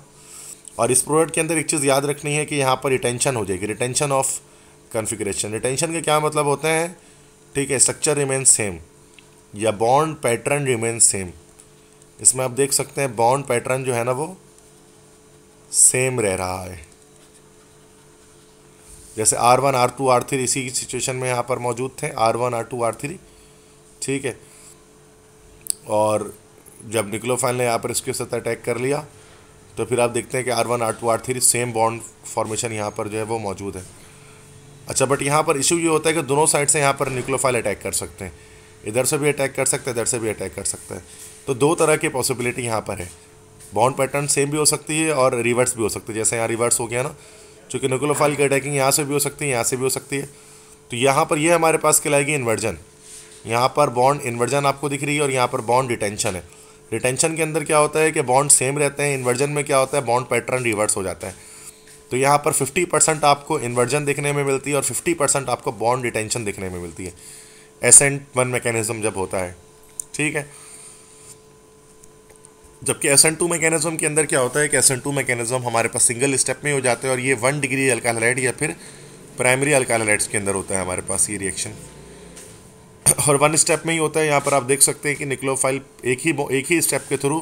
Speaker 1: और इस प्रोडक्ट के अंदर एक चीज़ याद रखनी है कि यहाँ पर रिटेंशन हो जाएगी रिटेंशन ऑफ कन्फिग्रेशन रिटेंशन के क्या मतलब होते हैं ठीक है स्ट्रक्चर रिमेन सेम या बॉन्ड पैटर्न रिमेन सेम इसमें आप देख सकते हैं बॉन्ड पैटर्न जो है ना वो सेम रह रहा है जैसे R one R two R three इसी की सिचुएशन में यहाँ पर मौजूद थे R one R two R three ठीक है और जब फाइल ने यहाँ पर इसके साथ अटैक कर लिया तो फिर आप देखते हैं कि R one R two R three same bond formation यहाँ पर जो है वो मौजूद है अच्छा बट यहाँ पर इशू ये होता है कि दोनों साइड से यहाँ पर फाइल अटैक कर सकते हैं इधर से भी अटैक कर सकते हैं इधर से भी अटैक कर सकते हैं तो दो तरह की पॉसिबिलिटी यहाँ पर है बॉन्ड पैटर्न सेम भी हो सकती है और रिवर्स भी हो सकती है जैसे यहाँ रिवर्स हो गया ना चूँकि न्यूक्लियोफाइल की अटैकिंग यहाँ से भी हो सकती है यहाँ से भी हो सकती है तो यहाँ पर ये यह हमारे पास कहलाएगी इन्वर्जन यहाँ पर बॉन्ड इन्वर्जन आपको दिख रही है और यहाँ पर बॉन्ड डिटेंशन है डिटेंशन के अंदर क्या होता है कि बॉन्ड सेम रहते हैं इन्वर्जन में क्या होता है बॉन्ड पैटर्न रिवर्स हो जाता है तो यहाँ पर 50 परसेंट आपको इन्वर्जन देखने में मिलती है और 50 परसेंट आपको बॉन्ड डिटेंशन देखने में मिलती है एसेंट वन मैकेनिज्म जब होता है ठीक है जबकि एस एन टू मैकेनिज्म के अंदर क्या होता है कि एस एन टू मैकेनिज्म हमारे पास सिंगल स्टेप में हो जाते हैं और ये वन डिग्री अल्कालाइट या फिर प्राइमरी अल्काहलाइड्स के अंदर होता है हमारे पास ये रिएक्शन और वन स्टेप में ही होता है यहाँ पर आप देख सकते हैं कि निक्लोफाइल एक ही एक ही स्टेप के थ्रू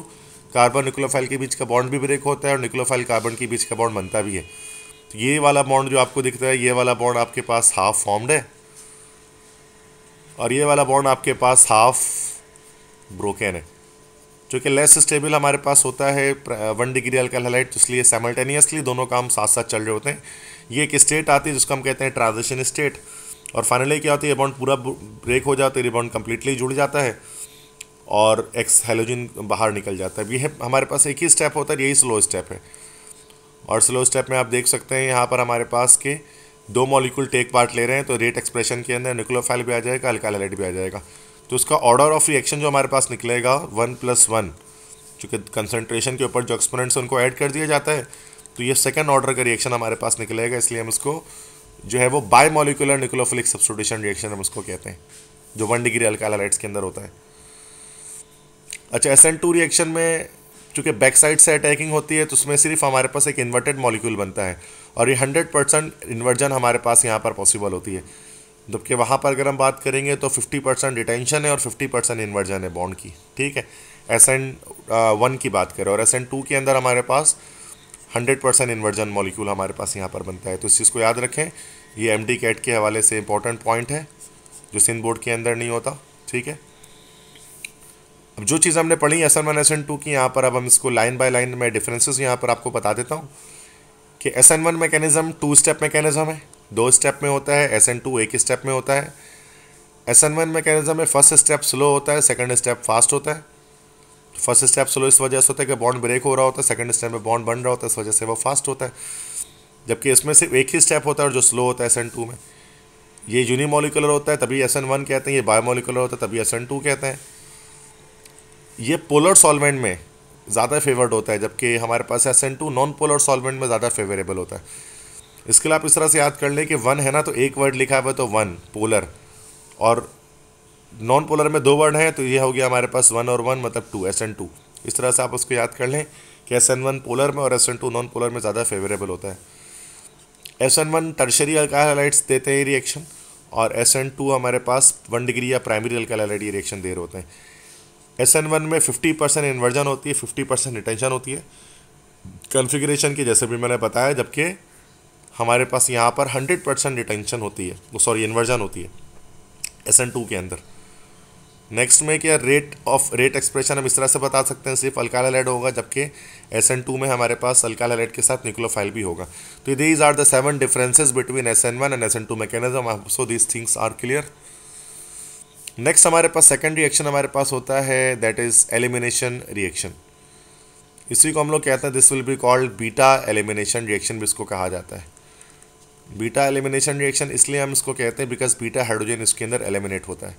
Speaker 1: कार्बन निक्लोफाइल के बीच का बॉन्ड भी ब्रेक होता है और निक्लोफाइल कार्बन के बीच का बॉन्ड बनता भी है तो ये वाला बॉन्ड जो आपको दिखता है ये वाला बॉन्ड आपके पास हाफ फॉर्म्ड है और ये वाला बॉन्ड आपके पास हाफ ब्रोकन है कि लेस स्टेबल हमारे पास होता है वन डिग्री अल्काहलाइट इसलिए साइमल्टेनियसली दोनों काम साथ साथ चल रहे होते हैं ये एक स्टेट आती है जिसको हम कहते हैं ट्रांजिशन स्टेट और फाइनली क्या होती है रिबाउंड बॉन्ड पूरा ब्रेक हो जाता है ये बॉन्ड कम्प्लीटली जुड़ जाता है और एक्स हेलोजिन बाहर निकल जाता है ये हमारे पास एक ही स्टेप होता है यही स्लो स्टेप है और स्लो स्टेप में आप देख सकते हैं यहाँ पर हमारे पास के दो मॉलिक्यूल टेक पार्ट ले रहे हैं तो रेट एक्सप्रेशन के अंदर न्यूक्लोफाइल भी आ जाएगा अल्कालाइट भी आ जाएगा तो उसका ऑर्डर ऑफ रिएक्शन जो हमारे पास निकलेगा वन प्लस वन चूँकि कंसनट्रेशन के ऊपर जो एक्सपोनेंट्स उनको ऐड कर दिया जाता है तो ये सेकेंड ऑर्डर का रिएक्शन हमारे पास निकलेगा इसलिए हम उसको जो है वो bimolecular nucleophilic substitution reaction हम उसको कहते हैं जो वन डिग्री अल्कालाइट्स के अंदर होता है अच्छा एस एन टू रिएक्शन में चूँकि बैक साइड से अटैकिंग होती है तो उसमें सिर्फ हमारे पास एक इन्वर्टेड मॉलिक्यूल बनता है और ये हंड्रेड परसेंट इन्वर्जन हमारे पास यहाँ पर पॉसिबल होती है जबकि वहाँ पर अगर हम बात करेंगे तो 50 परसेंट डिटेंशन है और 50 परसेंट इन्वर्जन है बॉन्ड की ठीक है एस एन वन की बात करें और एस एन टू के अंदर हमारे पास 100 परसेंट इन्वर्जन मॉलिक्यूल हमारे पास यहाँ पर बनता है तो इस चीज़ को याद रखें ये एम डी कैट के हवाले से इंपॉर्टेंट पॉइंट है जो सिंध बोर्ड के अंदर नहीं होता ठीक है अब जो चीज़ हमने पढ़ी S N one S N two की यहाँ पर अब हम इसको लाइन बाई लाइन में डिफ्रेंसेज यहाँ पर आपको बता देता हूँ कि S N one mechanism two step mechanism है दो स्टेप में होता है एस एन टू एक स्टेप में होता है एस एन वन मैकेनिज्म में फर्स्ट स्टेप स्लो होता है सेकेंड स्टेप फास्ट होता है फर्स्ट स्टेप स्लो इस वजह से होता है कि बॉन्ड ब्रेक हो रहा होता है सेकेंड स्टेप में बॉन्ड बन रहा होता है इस वजह से वो फास्ट होता है जबकि इसमें सिर्फ एक ही स्टेप होता है और जो स्लो होता है एस एन टू में ये यूनिमोलिकुलर होता है तभी एस एन वन कहते हैं ये बायोमोलिकुलर होता है तभी एस एन टू कहते हैं ये पोलर सॉल्वेंट में ज़्यादा फेवर्ड होता है जबकि हमारे पास S N two non polar solvent में ज़्यादा फेवरेबल होता है इसके लिए आप इस तरह से याद कर लें कि वन है ना तो एक वर्ड लिखा हुआ तो वन पोलर और नॉन पोलर में दो वर्ड हैं तो ये हो गया हमारे पास वन और वन मतलब टू एस एन टू इस तरह से आप उसको याद कर लें कि एस एन वन पोलर में और S N two non polar में ज़्यादा फेवरेबल होता है S N one tertiary alkyl halides देते हैं रिएक्शन और एस एन टू हमारे पास वन डिग्री या प्राइमरी अल्कालाइट ये रिएक्शन दे रहे होते हैं एस एन वन में फिफ्टी परसेंट इन्वर्जन होती है फिफ्टी परसेंट रिटेंशन होती है कन्फिग्रेशन की जैसे भी मैंने बताया जबकि हमारे पास यहाँ पर हंड्रेड परसेंट रिटेंशन होती है वो सॉरी इन्वर्जन होती है एस एन टू के अंदर नेक्स्ट में क्या रेट ऑफ रेट एक्सप्रेशन हम इस तरह से बता सकते हैं सिर्फ अल्कालाइड होगा जबकि एस एन टू में हमारे पास अल्कालाइड के साथ न्यूक्लोफाइल भी होगा तो these are the seven differences between S N one and S N two mechanism so these things are clear next हमारे पास सेकेंड रिएक्शन हमारे पास होता है दैट इज़ एलिमिनेशन रिएक्शन इसी को हम लोग कहते हैं this will be called beta elimination reaction भी इसको कहा जाता है बीटा एलिमिनेशन रिएक्शन इसलिए हम इसको कहते हैं बिकॉज बीटा हाइड्रोजन इसके अंदर एलिमिनेट होता है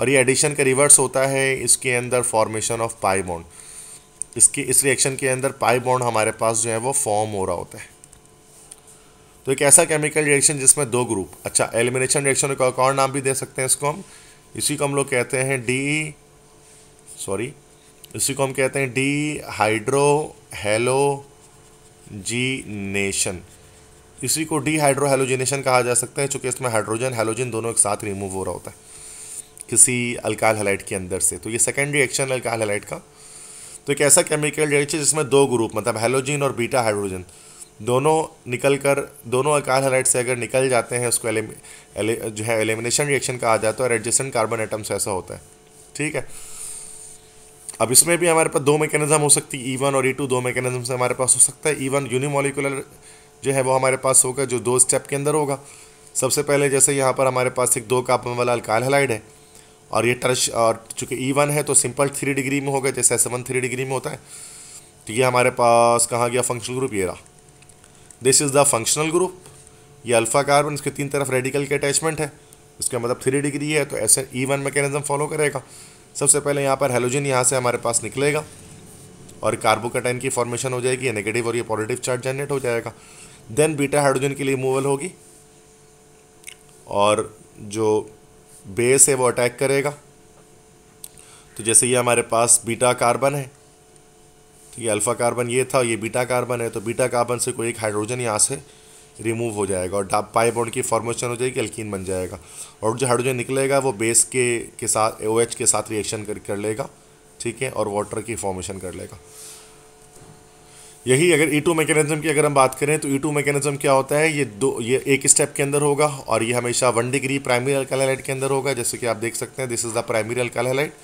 Speaker 1: और ये एडिशन का रिवर्स होता है इसके अंदर फॉर्मेशन ऑफ पाई बॉन्ड इसके इस रिएक्शन के अंदर पाई बॉन्ड हमारे पास जो है वो फॉर्म हो रहा होता है तो एक ऐसा केमिकल रिएक्शन जिसमें दो ग्रुप अच्छा एलिमिनेशन रिएक्शन का एक और नाम भी दे सकते हैं इसको हम इसी को हम लोग कहते हैं डी सॉरी इसी को हम कहते हैं dehydrohalogenation इसी को डीहाइड्रोहेलोजिनेशन कहा जा सकता है चूंकि इसमें हाइड्रोजन हेलोजन दोनों एक साथ रिमूव हो रहा होता है किसी अल्काल हेलाइट के अंदर से तो ये सेकेंडरी एक्शन अल्काल हेलाइट का तो एक ऐसा केमिकल रिएक्शन जिसमें दो ग्रुप मतलब हेलोजिन और बीटा हाइड्रोजन दोनों निकल कर दोनों अल्काल हेलाइट से अगर निकल जाते हैं उसको एलिम, एलि, जो है एलिमिनेशन रिएक्शन कहा जाता है और एडजस्टेंट कार्बन एटम्स ऐसा होता है ठीक है अब इसमें भी हमारे पास दो मैकेनिज्म हो सकती है ई e वन और ई e टू दो मैकेनिज्म से हमारे पास हो सकता है ई वन यूनिमोलिकुलर जो है वो हमारे पास होगा जो दो स्टेप के अंदर होगा सबसे पहले जैसे यहाँ पर हमारे पास एक दो कार्बन वाला अल्काइल हेलाइड है और ये टर्श और चूँकि ई e वन है तो सिंपल थ्री डिग्री में होगा जैसे एस वन थ्री डिग्री में होता है तो ये हमारे पास कहाँ गया फंक्शनल ग्रुप ये रहा this is the functional group ये अल्फ़ा कार्बन इसके तीन तरफ रेडिकल के अटैचमेंट है इसका मतलब थ्री डिग्री है तो ऐसे ई वन मैकेनिज्म फॉलो करेगा सबसे पहले यहाँ पर हेलोजन यहाँ से हमारे पास निकलेगा और कार्बोकटाइन की फॉर्मेशन हो जाएगी ये नेगेटिव और ये पॉजिटिव चार्ज जनरेट हो जाएगा देन बीटा हाइड्रोजन की रिमूवल होगी और जो बेस है वो अटैक करेगा तो जैसे ये हमारे पास बीटा कार्बन है तो ये अल्फ़ा कार्बन ये था ये बीटा कार्बन है तो बीटा कार्बन से कोई एक हाइड्रोजन यहाँ से रिमूव हो जाएगा और पाई बॉन्ड की फॉर्मेशन हो जाएगी अल्किन बन जाएगा और जो हाइड्रोजन निकलेगा वो बेस के के साथ ओ OH के साथ रिएक्शन कर कर लेगा ठीक है और वाटर की फॉर्मेशन कर लेगा यही अगर ई टू मैकेनिज्म की अगर हम बात करें तो ई टू मैकेनिज्म क्या होता है ये दो ये एक स्टेप के अंदर होगा और ये हमेशा वन डिग्री प्राइमरी अल्कालाइट के अंदर होगा जैसे कि आप देख सकते हैं this is the primary alkyl halide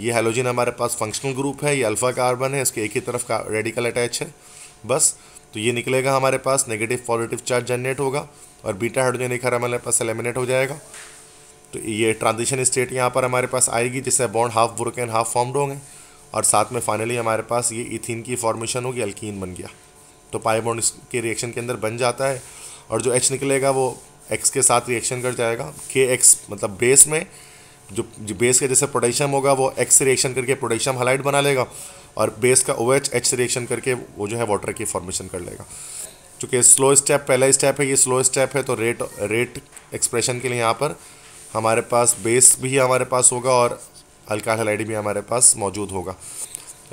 Speaker 1: ये हेलोजन हमारे पास फंक्शनल ग्रुप है ये अल्फ़ा कार्बन है इसके एक ही तरफ का रेडिकल अटैच है बस तो ये निकलेगा हमारे पास नेगेटिव पॉजिटिव चार्ज जनरेट होगा और बीटा हाइड्रोजन एक हमारे पास एलिमिनेट हो जाएगा तो ये ट्रांजिशन स्टेट यहाँ पर हमारे पास आएगी जिससे bond half broken half formed होंगे और साथ में फाइनली हमारे पास ये इथिन की फॉर्मेशन होगी अल्कीन बन गया तो पाइबॉन्ड के रिएक्शन के अंदर बन जाता है और जो एच निकलेगा वो एक्स के साथ रिएक्शन कर जाएगा के एक्स मतलब बेस में जो, जो बेस के जैसे पोटेशियम होगा वो एक्स से रिएक्शन करके पोटेशियम हलाइड बना लेगा और बेस का ओ एच एच से रिएक्शन करके वो जो है वाटर की फॉर्मेशन कर लेगा चूँकि स्लो स्टेप पहला स्टेप है ये स्लो स्टेप है तो रेट रेट एक्सप्रेशन के लिए यहाँ पर हमारे पास बेस भी हमारे पास होगा और अल्काइल हेलाइड भी हमारे पास मौजूद होगा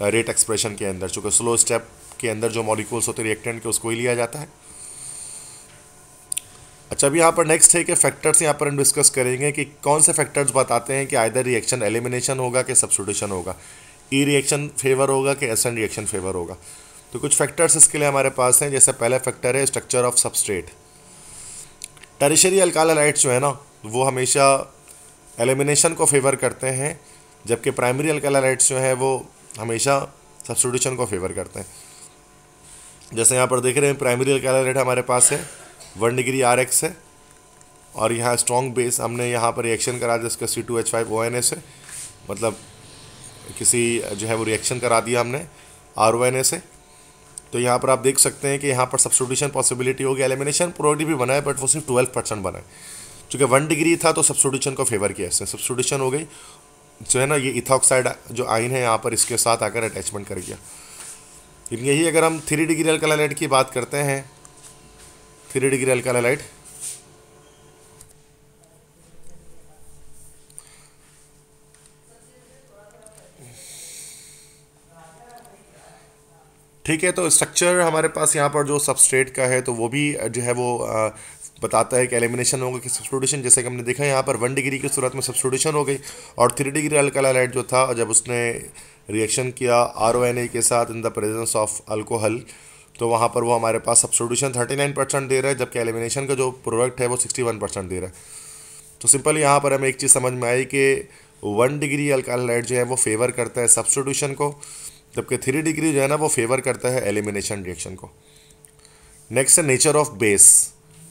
Speaker 1: रेट एक्सप्रेशन के अंदर चूँकि स्लो स्टेप के अंदर जो मॉलिकूल्स होते हैं रिएक्टेंट के उसको ही लिया जाता है अच्छा अभी यहाँ पर नेक्स्ट है कि फैक्टर्स यहाँ पर हम डिस्कस करेंगे कि कौन से फैक्टर्स बताते हैं कि आयदर रिएक्शन एलिमिनेशन होगा कि सब्सटीट्यूशन होगा ई रिएक्शन फेवर होगा कि एस रिएक्शन फेवर होगा तो कुछ फैक्टर्स इसके लिए हमारे पास हैं जैसे पहला फैक्टर है structure of substrate tertiary alkyl halides जो है ना वो हमेशा एलिमिनेशन को फेवर करते हैं जबकि प्राइमरी अल्केलाइट्स जो हैं वो हमेशा सब्सटीट्यूशन को फेवर करते हैं जैसे यहाँ पर देख रहे हैं प्राइमरी अल्केलाइट हमारे पास है वन डिग्री आर एक्स है और यहाँ स्ट्रॉन्ग बेस हमने यहाँ पर रिएक्शन करा दिया इसका C two H five O N S है मतलब किसी जो है वो रिएक्शन करा दिया हमने आर ओ एन ए से तो यहाँ पर आप देख सकते हैं कि यहाँ पर सब्सटीट्यूशन पॉसिबिलिटी होगी एलिमिनेशन प्रोबेबिलिटी भी बना है बट वो सिर्फ ट्वेल्व परसेंट बना है चूँकि वन डिग्री था तो सब्सटीट्यूशन को फेवर किया इसने सब्सटीट्यूशन हो गई जो है ना ये इथॉक्साइड जो आयन है यहाँ पर इसके साथ आकर अटैचमेंट कर गया लेकिन यही अगर हम थ्री डिग्री अल्कालाइट की बात करते हैं थ्री डिग्री अल्कालाइट ठीक है तो स्ट्रक्चर हमारे पास यहाँ पर जो सबस्ट्रेट का है तो वो भी जो है वो बताता है कि एलिमिनेशन होगा कि सब्सटूडेशन जैसे कि हमने देखा यहाँ पर वन डिग्री की सूरत में सब्सटूडेशन हो गई और थ्री डिग्री अल्कलाइट जो था जब उसने रिएक्शन किया आर के साथ in the presence of alcohol तो वहाँ पर वो हमारे पास थर्टी नाइन परसेंट दे रहा है जबकि एलिमिनेशन का जो प्रोडक्ट है वो सिक्सटी वन परसेंट दे रहा है तो सिंपल यहाँ पर हमें एक चीज़ समझ में आई कि वन डिग्री अल्कालाइट जो है वो फेवर करता है सब्सटूडेशन को जबकि थ्री डिग्री जो है ना वो फेवर करता है एलिमिनेशन रिएक्शन को नेक्स्ट है नेचर ऑफ बेस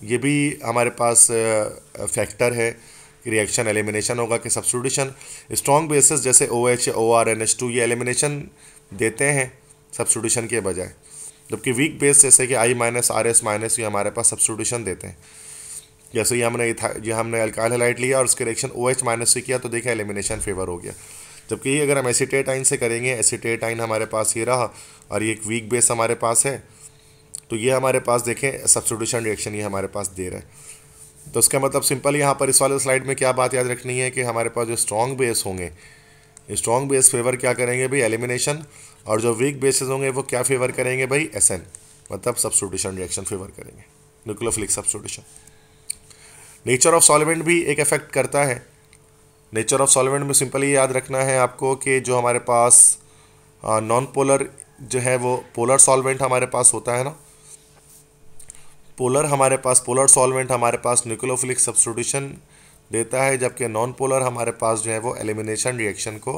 Speaker 1: ये भी हमारे पास फैक्टर है कि रिएक्शन एलिमिनेशन होगा कि सब्सटीट्यूशन स्ट्रॉन्ग बेसिस जैसे O H O R N H two ये एलिमिनेशन देते हैं सब्सटीट्यूशन के बजाय जबकि वीक बेस जैसे कि I minus R S minus ये हमारे पास सब्सटीट्यूशन देते हैं जैसे ये हमने ये हमने अल्काइल हेलाइट लिया और उसके रिएक्शन ओ एच माइनस से किया तो देखें एलिमिनेशन फेवर हो गया जबकि ये अगर हम एसीटेट आइन से करेंगे एसीटेट आइन हमारे पास ये रहा और ये एक वीक बेस हमारे पास है तो ये हमारे पास देखें सब्सिट्यूशन रिएक्शन ये हमारे पास दे रहा है तो इसका मतलब सिंपल यहाँ पर इस वाले स्लाइड में क्या बात याद रखनी है कि हमारे पास जो स्ट्रॉन्ग बेस होंगे स्ट्रॉन्ग बेस फेवर क्या करेंगे भाई एलिमिनेशन और जो वीक बेसिस होंगे वो क्या फेवर करेंगे भाई एस मतलब सब्सिट्यूशन रिएक्शन फेवर करेंगे nucleophilic substitution nature of solvent भी एक इफेक्ट करता है नेचर ऑफ सॉलिमेंट में सिंपली याद रखना है आपको कि जो हमारे पास नॉन पोलर जो है वो पोलर सॉल्वेंट हमारे पास होता है ना पोलर हमारे पास पोलर सॉल्वेंट हमारे पास न्यूक्लोफिलिक सब्सटीट्यूशन देता है जबकि नॉन पोलर हमारे पास जो है वो एलिमिनेशन रिएक्शन को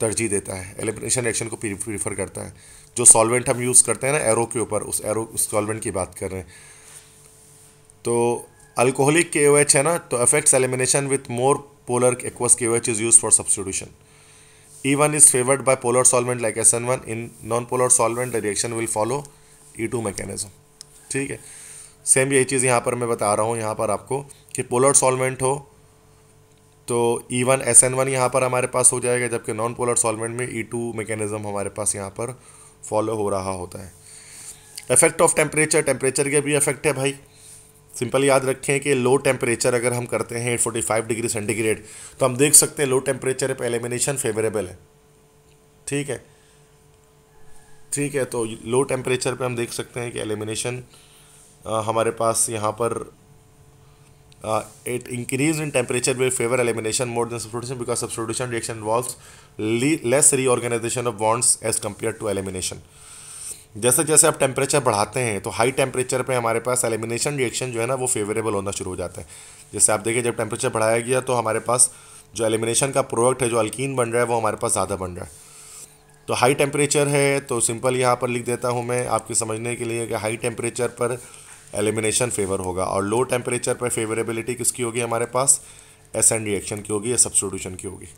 Speaker 1: तरजीह देता है एलिमिनेशन रिएक्शन को प्रीफर करता है जो सॉल्वेंट हम यूज़ करते हैं ना एरो के ऊपर उस एरो उस सॉल्वेंट की बात कर रहे हैं तो अल्कोहलिक के ओ एच है ना तो affects elimination with more polar aqueous K O H is use for substitution E one is favoured by polar solvent like S N one in non polar solvent the reaction will follow E two mechanism ठीक है same यही चीज़ यहाँ पर मैं बता रहा हूँ यहाँ पर आपको कि पोलर सॉल्वेंट हो तो E one S N one यहाँ पर हमारे पास हो जाएगा जबकि नॉन पोलर सॉल्वेंट में ई टू मैकेनिज़म हमारे पास यहाँ पर फॉलो हो रहा होता है इफेक्ट ऑफ टेम्परेचर टेम्परेचर के भी इफेक्ट है भाई सिंपल याद रखें कि लो टेम्परेचर अगर हम करते हैं 45 डिग्री सेंटीग्रेड तो हम देख सकते हैं लो टेम्परेचर पर एलिमिनेशन फेवरेबल है ठीक है ठीक है तो लो टेम्परेचर पे हम देख सकते हैं कि एलिमिनेशन हमारे पास यहाँ पर it increase in temperature will favour elimination more than substitution because substitution reaction involves less reorganisation of bonds as compare to elimination जैसे जैसे आप टेम्परेचर बढ़ाते हैं तो हाई टेम्परेचर पे हमारे पास एलिमिनेशन रिएक्शन जो है ना वो फेवरेबल होना शुरू हो जाता है जैसे आप देखिए जब टेम्परेचर बढ़ाया गया तो हमारे पास जो एलिमिनेशन का प्रोडक्ट है जो अल्कीन बन रहा है वो हमारे पास ज़्यादा बन रहा है तो हाई टेम्परेचर है तो सिंपल यहाँ पर लिख देता हूँ मैं आपके समझने के लिए कि हाई टेम्परेचर पर एलिमिनेशन फेवर होगा और लो टेम्परेचर पर फेवरेबिलिटी किसकी होगी हमारे पास एस एंड रिएक्शन की होगी या सब्सटीट्यूशन की होगी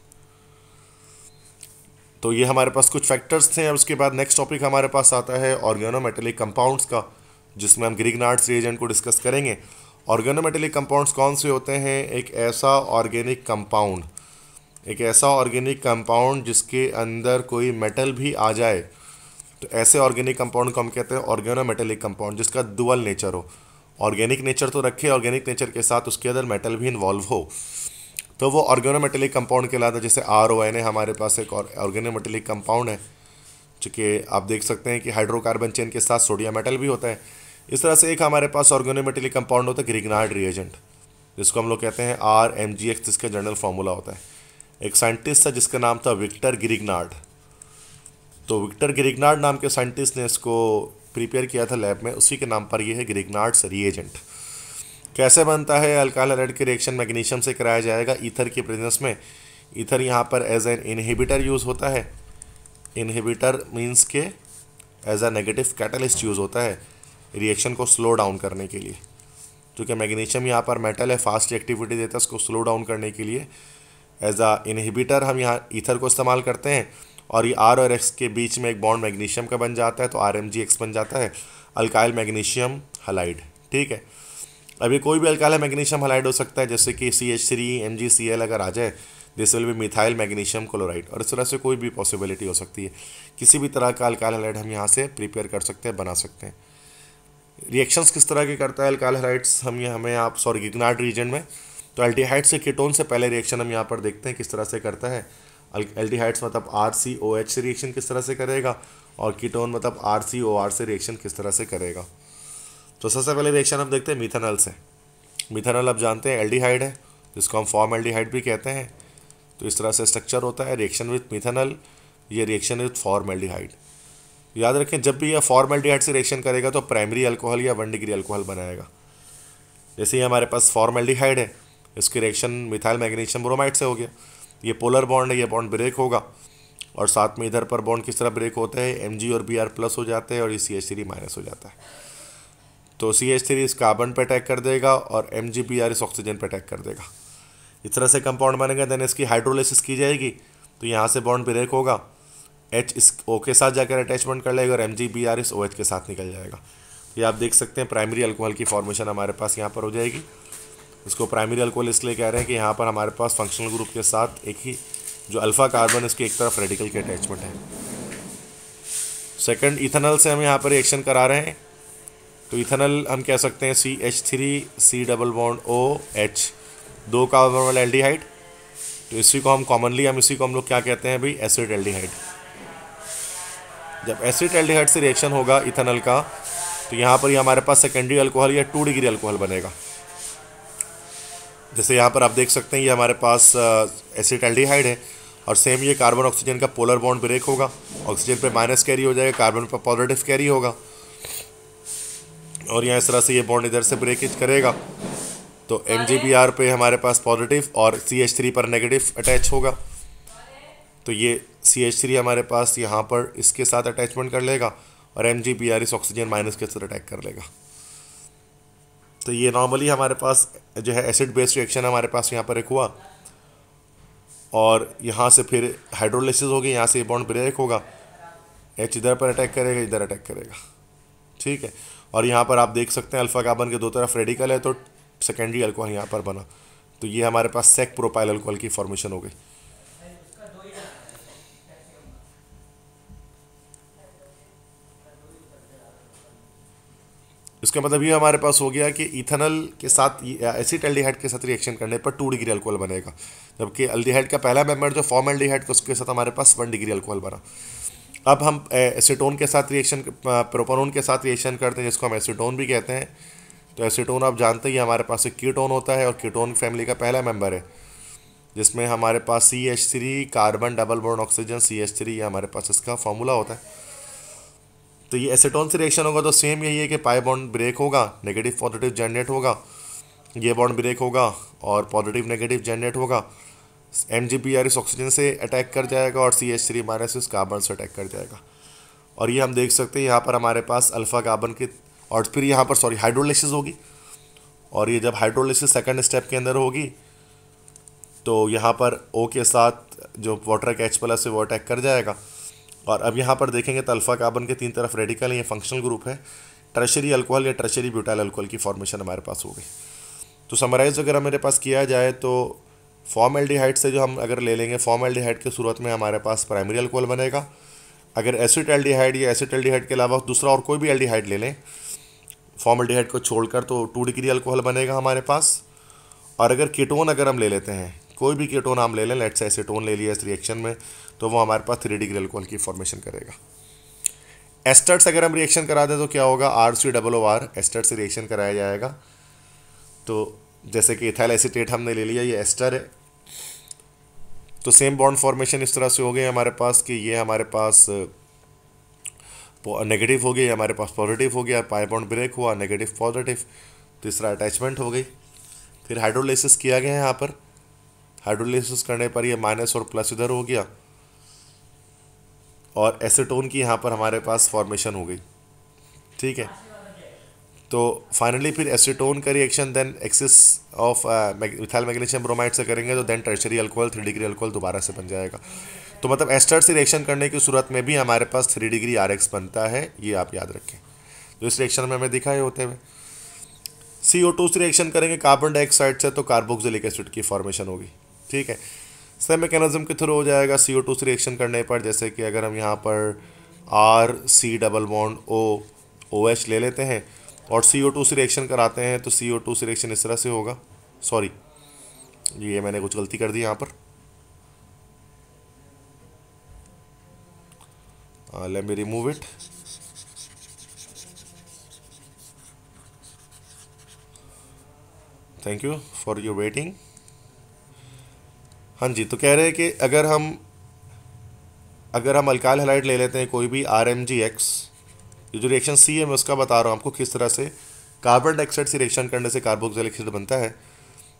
Speaker 1: तो ये हमारे पास कुछ फैक्टर्स थे अब उसके बाद नेक्स्ट टॉपिक हमारे पास आता है ऑर्गेनोमेटेलिक कंपाउंड्स का जिसमें हम ग्रीगनार्ड्स रिएजेंट को डिस्कस करेंगे ऑर्गेनोमेटेलिक कंपाउंड्स कौन से होते हैं एक ऐसा ऑर्गेनिक कंपाउंड एक ऐसा ऑर्गेनिक कंपाउंड जिसके अंदर कोई मेटल भी आ जाए तो ऐसे ऑर्गेनिक कंपाउंड को हम कहते हैं ऑर्गेनो मेटेलिक कंपाउंड जिसका दुअल नेचर हो ऑर्गेनिक नेचर तो रखे ऑर्गेनिक नेचर के साथ उसके अंदर मेटल भी इन्वॉल्व हो तो वो ऑर्गेनोमेटेलिक कंपाउंड कहलाता है जैसे आर ओ एन ए हमारे पास एक ऑर्गेनो ऑर्गेनोमेटेलिक कंपाउंड है चूँकि आप देख सकते हैं कि हाइड्रोकार्बन चेन के साथ सोडियम मेटल भी होता है इस तरह से एक हमारे पास ऑर्गेनोमेटेलिक कंपाउंड होता है ग्रिगनार्ड रिएजेंट जिसको हम लोग कहते हैं आर एम जी एक्स जिसका जनरल फार्मूला होता है एक साइंटिस्ट था जिसका नाम था विक्टर गिरिगनाड तो विक्टर गिरिगनाड नाम के साइंटिस्ट ने इसको प्रिपेयर किया था लैब में उसी के नाम पर यह है गिरिगनाड्स रिएजेंट कैसे बनता है अल्काल एलाइड के रिएक्शन मैग्नीशियम से कराया जाएगा ईथर के प्रेजेंस में ईथर यहाँ पर एज एन इनहिबिटर यूज़ होता है इनहिबिटर मीन्स के as a negative catalyst use होता है रिएक्शन को स्लो डाउन करने के लिए क्योंकि मैग्नीशियम यहाँ पर मेटल है फास्ट एक्टिविटी देता है उसको स्लो डाउन करने के लिए एज आ इनहिबिटर हम यहाँ ईथर को इस्तेमाल करते हैं और ये आर और एक्स के बीच में एक बॉन्ड मैग्नीशियम का बन जाता है तो आर एम जी एक्स बन जाता है अल्काइल मैग्नीशियम हलाइड ठीक है अभी कोई भी अल्काइल मैग्नीशियम हलाइड हो सकता है जैसे कि C H three M G C L अगर आ जाए this will be methyl magnesium chloride और इस तरह से कोई भी पॉसिबिलिटी हो सकती है किसी भी तरह का अल्काइल हलाइड हम यहाँ से प्रिपेयर कर सकते हैं बना सकते हैं रिएक्शंस किस तरह के करता है अल्काइल हलाइड्स हम ये हमें आप सॉरी गिगनाट रीजन में तो एल्टीहाइड्स से कीटोन से पहले रिएक्शन हम यहाँ पर देखते हैं किस तरह से करता है एल्टीहाइड्स मतलब आर सी ओ एच से रिएक्शन किस तरह से करेगा और कीटोन मतलब आर सी ओ आर से रिएक्शन किस तरह से करेगा तो सबसे पहले रिएक्शन हम देखते हैं मिथेनल से मिथेनल आप जानते हैं एल्डिहाइड है जिसको हम फॉर्म एल्डिहाइड भी कहते हैं तो इस तरह से स्ट्रक्चर होता है रिएक्शन विथ मिथनल ये रिएक्शन विथ फॉर्म एल्डिहाइड याद रखें जब भी यह फॉर्म एल्डिहाइड से रिएक्शन करेगा तो प्राइमरी अल्कोहल या वन डिग्री अल्कोहल बनाएगा जैसे ही हमारे पास फॉर्म एल्डिहाइड है इसकी रिएक्शन मिथाइल मैग्नीशियम ब्रोमाइड से हो गया ये पोलर बॉन्ड है ये बॉन्ड ब्रेक होगा और साथ में इधर पर बॉन्ड किस तरह ब्रेक होता है एम और बी प्लस हो जाते हैं और ये सी एच थ्री माइनस हो जाता है तो सी एच थ्री इस कार्बन पर अटैक कर देगा और एम जी बी आर इस ऑक्सीजन पर अटैक कर देगा इस तरह से कंपाउंड बनेगा देन इसकी हाइड्रोलिसिस की जाएगी तो यहाँ से बॉन्ड ब्रेक होगा एच इस ओ के साथ जाकर अटैचमेंट कर लेगा और एम जी बी आर इस ओ एच के साथ निकल जाएगा तो ये आप देख सकते हैं प्राइमरी अल्कोहल की फॉर्मेशन हमारे पास यहाँ पर हो जाएगी इसको प्राइमरी अल्कोहल इसलिए कह रहे हैं कि यहाँ पर हमारे पास फंक्शनल ग्रुप के साथ एक ही जो अल्फ़ा कार्बन इसकी एक तरफ रेडिकल के अटैचमेंट है सेकंड इथेनल से हम यहाँ पर रिएक्शन करा रहे हैं तो इथेनल हम कह सकते हैं C H three C double bond O H दो कार्बन वाला एल्डिहाइड तो इसी को हम कॉमनली हम इसी को हम लोग क्या कहते हैं भाई एसिड एल्डिहाइड जब एसिड एल्डिहाइड से रिएक्शन होगा इथेनल का तो यहाँ पर ही हमारे पास सेकेंडरी अल्कोहल या टू डिग्री अल्कोहल बनेगा जैसे यहाँ पर आप देख सकते हैं ये हमारे पास एसिड एल्डिहाइड है और सेम ये कार्बन ऑक्सीजन का पोलर बॉन्ड ब्रेक होगा ऑक्सीजन पे माइनस कैरी हो जाएगा कार्बन पर पॉजिटिव कैरी होगा और यहाँ इस तरह से ये बॉन्ड इधर से ब्रेकेज करेगा तो एम पे हमारे पास पॉजिटिव और सी पर नेगेटिव अटैच होगा तो ये सी हमारे पास यहाँ पर इसके साथ अटैचमेंट कर लेगा और एम इस ऑक्सीजन माइनस के साथ अटैक कर लेगा तो ये नॉर्मली हमारे पास जो है एसिड बेस्ड रिएक्शन हमारे पास यहाँ पर एक हुआ और यहाँ से फिर हाइड्रोलिसिस होगी यहाँ से बॉन्ड ब्रेक होगा एच इधर पर अटैक करेगा इधर अटैक करेगा ठीक है और यहाँ पर आप देख सकते हैं अल्फ़ा कार्बन के दो तरफ रेडिकल है तो सेकेंडरी अल्कोहल यहाँ पर बना तो ये हमारे पास सेक प्रोपाइल अल्कोहल की फॉर्मेशन हो गई इसका मतलब ये हमारे पास हो गया कि इथेनल के साथ एसिड एल्डिहाइड के साथ रिएक्शन करने पर टू डिग्री अल्कोहल बनेगा जबकि अल्डिहाइड का पहला मेंबर जो फॉर्म एल्डिहाइड का उसके साथ हमारे पास वन डिग्री अल्कोहल बना अब हम एसीटोन के साथ रिएक्शन प्रोपोनोन के साथ रिएक्शन करते हैं जिसको हम एसीटोन भी कहते हैं तो एसीटोन आप जानते ही हमारे पास एक कीटोन होता है और कीटोन फैमिली का पहला मेंबर है जिसमें हमारे पास C H three carbon double bond oxygen C H three ये हमारे पास इसका फॉर्मूला होता है तो ये एसेटोन से रिएक्शन होगा तो सेम यही है कि पाई बॉन्ड ब्रेक होगा नेगेटिव पॉजिटिव जनरेट होगा ये बॉन्ड ब्रेक होगा और पॉजिटिव नेगेटिव जनरेट होगा एम जी पी आर इस ऑक्सीजन से अटैक कर जाएगा और सी एच थ्री माइनस इस कार्बन से अटैक कर जाएगा और ये हम देख सकते हैं यहाँ पर हमारे पास अल्फ़ा कार्बन के और फिर यहाँ पर सॉरी हाइड्रोलिसिस होगी और ये जब हाइड्रोलिसिस सेकंड स्टेप के अंदर होगी तो यहाँ पर ओ के साथ जो वाटर कैच प्लस है वो अटैक कर जाएगा और अब यहाँ पर देखेंगे तो अल्फ़ा कार्बन के तीन तरफ रेडिकल ये फंक्शनल ग्रुप है ट्रेशरी अल्कोहल या ट्रेशरी ब्यूटाइल अल्कोहल की फॉर्मेशन हमारे पास हो गई तो समराइज़ अगर हमारे पास किया जाए तो फॉर्म एल्डिहाइड से जो हम अगर ले लेंगे फॉर्म एल्डिहाइड की सूरत में हमारे पास प्राइमरी अल्कोहल बनेगा अगर एसिड एल्डिहाइड या एसिड एल्डिहाइड के अलावा दूसरा और कोई भी एल्डिहाइड ले लें फॉर्म एल्डिहाइड को छोड़कर तो टू डिग्री अल्कोहल बनेगा हमारे पास और अगर कीटोन अगर हम ले लेते हैं कोई भी कीटोन हम ले लें लेट्स एसिटोन ले लिया इस रिएक्शन में तो वो हमारे पास थ्री डिग्री एल्कोहल की फॉर्मेशन करेगा एस्टर्ड से अगर हम रिएक्शन करा दें तो क्या होगा R C double O R ester से रिएक्शन कराया जाएगा तो जैसे कि इथाइल एसीटेट हमने ले लिया ये एस्टर है तो सेम बॉन्ड फॉर्मेशन इस तरह से हो गई हमारे पास कि ये हमारे पास नेगेटिव हो गई हमारे पास पॉजिटिव हो गया पाई बॉन्ड ब्रेक हुआ नेगेटिव पॉजिटिव तीसरा अटैचमेंट हो गई फिर हाइड्रोलिसिस किया गया है यहाँ पर हाइड्रोलिसिस करने पर ये माइनस और प्लस इधर हो गया और एसीटोन की यहाँ पर हमारे पास फॉर्मेशन हो गई ठीक है तो फाइनली फिर एसीटोन का reaction then excess of methyl magnesium bromide से करेंगे तो then tertiary alcohol three degree alcohol दोबारा से बन जाएगा तो मतलब एस्टर से रिएक्शन करने की सूरत में भी हमारे पास थ्री डिग्री आर एक्स बनता है ये आप याद रखें जो तो इस रिएक्शन में हमें दिखाए होते हुए सी ओ टू से रिएक्शन करेंगे कार्बन डाइऑक्साइड से तो कार्बोक्सिलिक एसिड की फॉर्मेशन होगी ठीक है सेम मेकेनिज़म के थ्रू हो जाएगा सी ओ टू से रिएक्शन करने पर जैसे कि अगर हम यहाँ पर R C double bond O O H ले लेते हैं और सी ओ टू से रिएक्शन कराते हैं तो सी ओ टू से रिएक्शन इस तरह से होगा सॉरी ये मैंने कुछ गलती कर दी यहाँ पर let me remove it thank you for your waiting हाँ जी तो कह रहे हैं कि अगर हम अगर हम अल्काइल हेलाइट ले लेते हैं कोई भी आर एम जी एक्स जो रिएक्शन सी है मैं उसका बता रहा हूँ आपको किस तरह से कार्बन डाइऑक्साइड से रिएक्शन करने से कार्बोक्सिलिक एसिड बनता है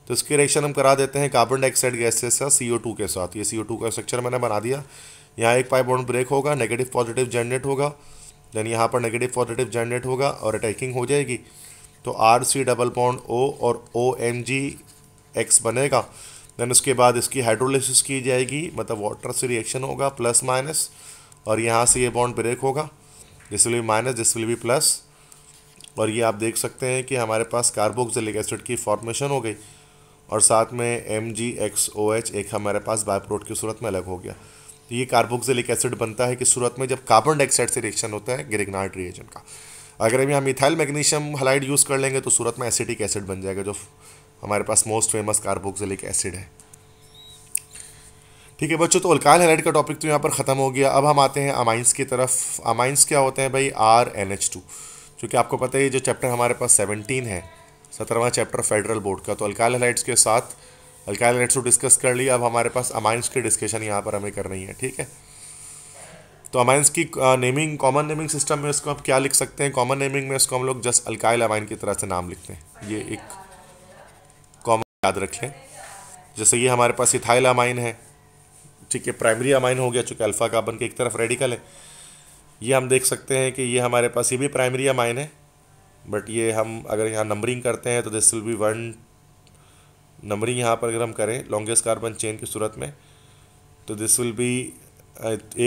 Speaker 1: तो इसकी रिएक्शन हम करा देते हैं कार्बन डाइऑक्साइड गैस से सी ओ टू के साथ ये सी ओ टू का स्ट्रक्चर मैंने बना दिया यहाँ एक पाइप बॉन्ड ब्रेक होगा नेगेटिव पॉजिटिव जनरेट होगा देन यहाँ पर नेगेटिव पॉजिटिव जनरेट होगा और अटैकिंग हो जाएगी तो R C double bond O और ओ एम जी एक्स बनेगा देन उसके बाद इसकी हाइड्रोलिसिस की जाएगी मतलब वाटर से रिएक्शन होगा प्लस माइनस और यहाँ से ये बॉन्ड ब्रेक होगा this will be minus this will be plus और ये आप देख सकते हैं कि हमारे पास कार्बोक्सिलिक एसिड की फॉर्मेशन हो गई और साथ में M G X O H एक हमारे पास बायप्रोट की सूरत में अलग हो गया तो ये कार्बोक्सिलिक एसिड बनता है कि सूरत में जब कार्बन डाइऑक्साइड से रिएक्शन होता है ग्रिगनाइट रिएजेंट का अगर हम यहाँ मिथाइल मैग्नीशियम हलाइड यूज़ कर लेंगे तो सूरत में एसिटिक एसिड बन जाएगा जो हमारे पास मोस्ट फेमस कार्बोक्सिलिक एसिड है ठीक है बच्चों तो अल्काइल हेलाइड का टॉपिक तो यहाँ पर ख़त्म हो गया अब हम आते हैं अमाइंस की तरफ अमाइंस क्या होते हैं भाई आर एन एच टू चूँकि आपको पता है जो चैप्टर हमारे पास सेवनटीन है सत्रहवा चैप्टर फेडरल बोर्ड का तो अल्काइल हेलाइड्स के साथ अल्काइल हेलाइड्स को डिस्कस कर लिया अब हमारे पास अमाइंस की डिस्कशन यहाँ पर हमें करनी है ठीक है तो अमाइंस की नेमिंग कॉमन नेमिंग सिस्टम में इसको आप क्या लिख सकते हैं कॉमन नेमिंग में इसको हम लोग जस्ट अल्काइल अमाइन की तरह से नाम लिखते हैं ये एक याद रख लें जैसे ये हमारे पास इथाइल अमाइन है ठीक है प्राइमरी अमाइन हो गया चूँकि अल्फ़ा कार्बन के एक तरफ रेडिकल है ये हम देख सकते हैं कि ये हमारे पास ये भी प्राइमरी अमाइन है बट ये हम अगर यहाँ नंबरिंग करते हैं तो this will be one numbering यहाँ पर अगर हम करें लॉन्गेस्ट कार्बन चेन की सूरत में तो दिस विल बी